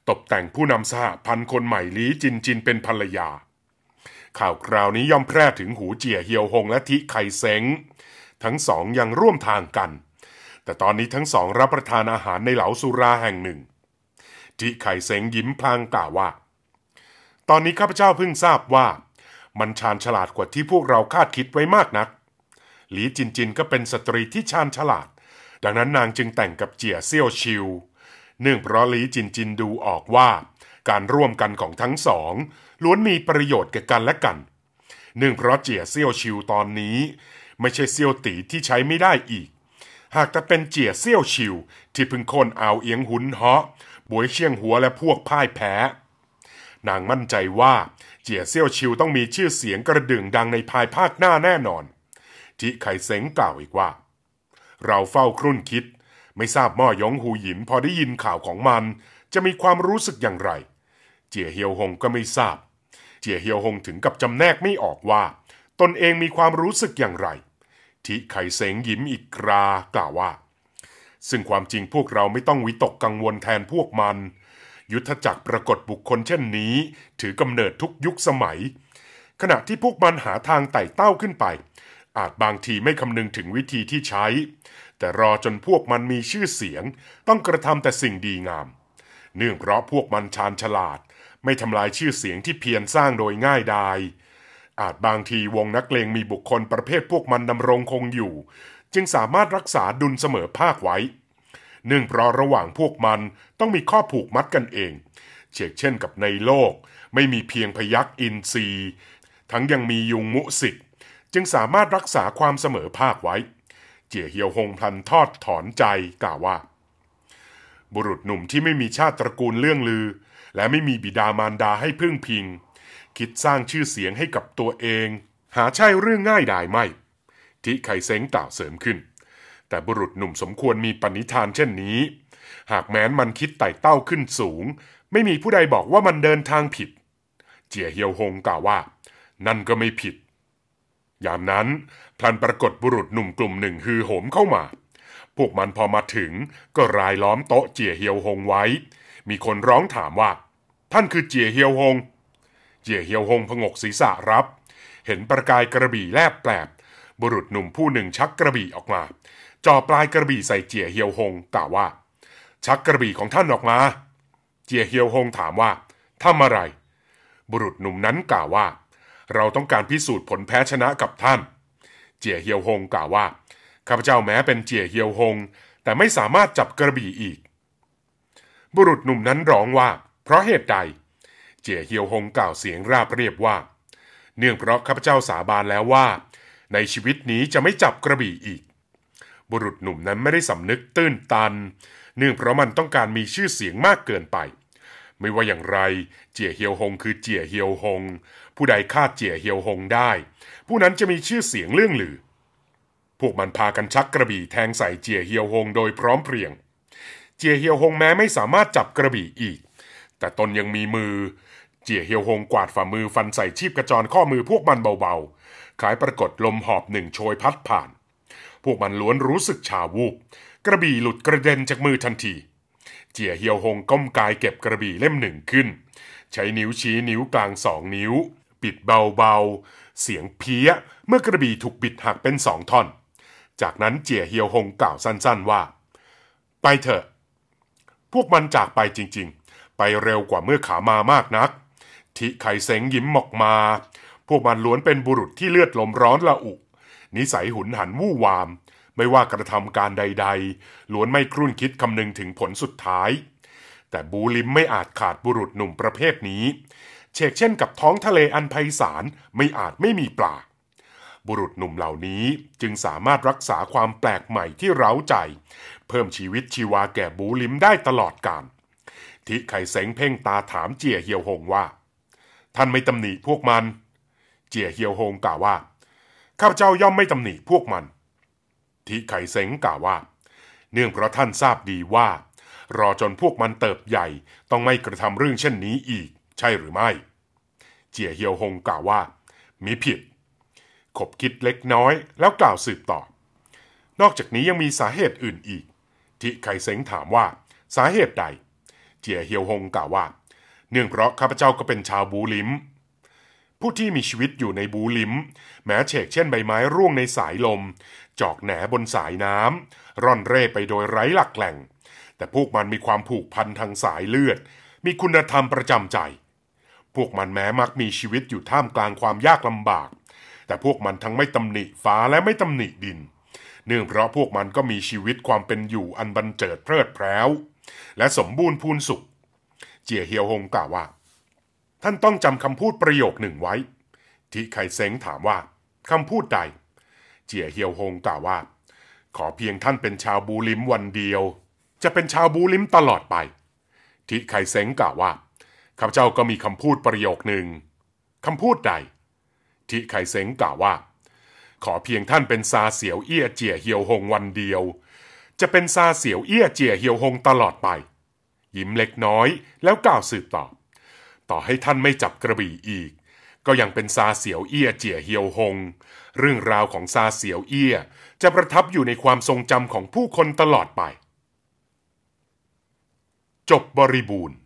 Speaker 1: ตบแต่งผู้นำสหพันธ์คนใหม่หลีจินจินเป็นภรรยา ข่าวคราวนี้ย่อมแพร่ถึงหูเจียเฮียวหงและทิไคเซงทั้งสองยังร่วมทางกัน แต่ตอนนี้ทั้งสองรับประทานอาหารในเหลาสุราแห่งหนึ่งที่ไข่เซงยิ้มพลางกล่าวว่า ตอนนี้ข้าพเจ้าเพิ่งทราบว่ามันชาญฉลาดกว่าที่พวกเราคาดคิดไว้มากนัก หลีจินจินก็เป็นสตรีที่ชาญฉลาด ดังนั้นนางจึงแต่งกับเจียเซี่ยวชิว เนื่องเพราะหลีจินจินดูออกว่าการร่วมกันของทั้งสองล้วนมีประโยชน์แก่กันและกันเนื่องเพราะเจียเซี่ยวชิวตอนนี้ไม่ใช่เซียวตีที่ใช้ไม่ได้อีก หากแต่เป็นเจี๋ยเซียวชิวที่พึ่งคนเอาเอียงหุนเหาะบวยเชียงหัวและพวกพ่ายแพ้ นางมั่นใจว่าเจี๋ยเซียวชิวต้องมีชื่อเสียงกระดึ่งดังในภายภาคหน้าแน่นอน ที่ไขเซงกล่าวอีกว่า เราเฝ้าครุ่นคิด ไม่ทราบม่อยงหูหยินพอได้ยินข่าวของมัน จะมีความรู้สึกอย่างไร เจี๋ยเฮียวหงก็ไม่ทราบ เจี๋ยเฮียวหงถึงกับจำแนกไม่ออกว่า ตนเองมีความรู้สึกอย่างไรธิไข่เสงยิ้มอีกกรา กล่าวว่า ซึ่งความจริงพวกเราไม่ต้องวิตกกังวลแทนพวกมัน ยุทธจักรปรากฏบุคคลเช่นนี้ ถือกำเนิดทุกยุคสมัย ขณะที่พวกมันหาทางไต่เต้าขึ้นไป อาจบางทีไม่คำนึงถึงวิธีที่ใช้ แต่รอจนพวกมันมีชื่อเสียง ต้องกระทำแต่สิ่งดีงาม เนื่องเพราะพวกมันชาญฉลาด ไม่ทำลายชื่อเสียงที่เพียรสร้างโดยง่ายดอาจบางทีวงนักเลงมีบุคคลประเภทพวกมันดำรงคงอยู่ จึงสามารถรักษาดุลเสมอภาคไว้เนื่องเพราะระหว่างพวกมันต้องมีข้อผูกมัดกันเองเช่นเช่นกับในโลก ไม่มีเพียงพยักอินทรีทั้งยังมียุงมุสิกจึงสามารถรักษาความเสมอภาคไว้ เจียเฮียวหงพันทอดถอนใจกล่าวว่า บุรุษหนุ่มที่ไม่มีชาติตระกูลเรื่องลือ และไม่มีบิดามารดาให้พึ่งพิงคิดสร้างชื่อเสียงให้กับตัวเอง หาใช่เรื่องง่ายดายไม่ ที่ไคเซ้งกล่าวเสริมขึ้น แต่บุรุษหนุ่มสมควรมีปณิธานเช่นนี้ หากแม้นมันคิดไต่เต้าขึ้นสูง ไม่มีผู้ใดบอกว่ามันเดินทางผิด เจียเฮียวฮงกล่าวว่า นั่นก็ไม่ผิด ยามนั้น พลันปรากฏบุรุษหนุ่มกลุ่มหนึ่งฮือโหมเข้ามาพวกมันพอมาถึงก็รายล้อมโต๊ะเจียเฮียวฮงไว้ มีคนร้องถามว่า ท่านคือเจียเฮียวฮงเย่เฮียวหงผงกศีรษะรับ เห็นประกายกระบี่แลบแปลบบุรุษหนุ่มผู้หนึ่งชักกระบี่ออกมาจ่อปลายกระบี่ใส่เจียเฮียวหงกล่าวว่า ชักกระบี่ของท่านออกมา เจียเฮียวหงถามว่าทำอะไร บุรุษหนุ่มนั้นกล่าวว่า เราต้องการพิสูจน์ผลแพ้ชนะกับท่าน เจียเฮียวหงกล่าวว่าข้าพเจ้าแม้เป็นเจียเฮียวหง แต่ไม่สามารถจับกระบี่อีก บุรุษหนุ่มนั้นร้องว่า เพราะเหตุใดจียเฮียวฮงกล่าวเสียงราบเรียบว่า เนื่องเพราะข้าพเจ้าสาบานแล้วว่า ในชีวิตนี้จะไม่จับกระบี่อีก บุรุษหนุ่มนั้นไม่ได้สำนึกตื้นตัน เนื่องเพราะมันต้องการมีชื่อเสียงมากเกินไป ไม่ว่าอย่างไร เจียเฮียวฮงคือเจียเฮียวฮงผู้ใดฆ่าเจียเฮียวฮงได้ ผู้นั้นจะมีชื่อเสียงเรื่องลือ พวกมันพากันชักกระบี่แทงใส่เจียเฮียวฮงโดยพร้อมเพรียง เจียเฮียวฮงแม้ไม่สามารถจับกระบี่อีก แต่ตนยังมีมือเจียเฮียวฮงกวาดฝ่ามือฟันใส่ชีพกระจรข้อมือพวกมันเบาๆคล้ายปรากฏลมหอบหนึ่งโชยพัดผ่าน พวกมันล้วนรู้สึกชาวูบ กระบี่หลุดกระเด็นจากมือทันที เจียเฮียวฮงก้มกายเก็บกระบี่เล่มหนึ่งขึ้น ใช้นิ้วชี้นิ้วกลางสองนิ้ว ปิดเบาๆ เสียงเพี้ยเมื่อกระบี่ถูกบิดหักเป็นสองท่อน จากนั้นเจียเฮียวฮงกล่าวสั้นๆว่า ไปเถอะ พวกมันจากไปจริงๆ ไปเร็วกว่าเมื่อขามามากนักธิไข่เสงยิ้มออกมา พวกมันล้วนเป็นบุรุษที่เลือดลมร้อน ละอุ นิสัยหุนหันวู่วาม ไม่ว่ากระทำการใด ๆ ล้วนไม่ครุ่นคิดคำนึงถึงผลสุดท้าย แต่บูลิมไม่อาจขาดบุรุษหนุ่มประเภทนี้ เชกเช่นกับท้องทะเลอันไพศาลไม่อาจไม่มีปลา บุรุษหนุ่มเหล่านี้จึงสามารถรักษาความแปลกใหม่ที่เร้าใจ เพิ่มชีวิตชีวาแก่บูลิมได้ตลอดกาลทิไขเสงเพ่งตาถามเจียเฮียวหงว่าท่านไม่ตำหนิพวกมัน เจียเฮียวโฮงกล่าวว่า ข้าพเจ้าย่อมไม่ตำหนิพวกมันทิไข่เซงกล่าวว่า เนื่องเพราะท่านทราบดีว่า รอจนพวกมันเติบใหญ่ต้องไม่กระทำเรื่องเช่นนี้อีก ใช่หรือไม่ เจียเฮียวโฮงกล่าวว่ามิผิด ขบคิดเล็กน้อยแล้วกล่าวสืบต่อ นอกจากนี้ยังมีสาเหตุอื่นอีกทิไขเซงถามว่า สาเหตุใด เจียเฮียวฮงกล่าวว่าเนื่องเพราะข้าพเจ้าก็เป็นชาวบูลิม ผู้ที่มีชีวิตอยู่ในบูลิมแม้เฉกเช่นใบไม้ร่วงในสายลม จอกแหนบนสายน้ำร่อนเร่ไปโดยไร้หลักแหล่ง แต่พวกมันมีความผูกพันทางสายเลือด มีคุณธรรมประจำใจ พวกมันแม้มักมีชีวิตอยู่ท่ามกลางความยากลำบาก แต่พวกมันทั้งไม่ตำหนิฟ้าและไม่ตำหนิดิน เนื่องเพราะพวกมันก็มีชีวิตความเป็นอยู่อันบันเจิดเพลิดเพล้ว และสมบูรณ์พูนสุขเจียเฮียวฮงกล่าวว่า ท่านต้องจำคำพูดประโยคหนึ่งไว้ที่ไคเซ้งถามว่าคำพูดใด เจียเฮียวฮงกล่าวว่า ขอเพียงท่านเป็นชาวบูลิมวันเดียว จะเป็นชาวบูลิมตลอดไปทิไคเซ้งกล่าวว่าข้าพเจ้าก็มีคำพูดประโยคหนึ่งคำพูดใดทิไคเซ้งกล่าวว่า ขอเพียงท่านเป็นซาเสียวเอี้ยเจียเฮียวฮงวันเดียว จะเป็นซาเสียวเอี้ยเจียเฮียวฮงตลอดไปิ้มเล็กน้อยแล้วกล่าวสืบต่อ ต่อให้ท่านไม่จับกระบี่อีก ก็ยังเป็นซาเสียวเอี้ยเจียเฮียวหง เรื่องราวของซาเสียวเอี้ย จะประทับอยู่ในความทรงจำของผู้คนตลอดไป จบบริบูรณ์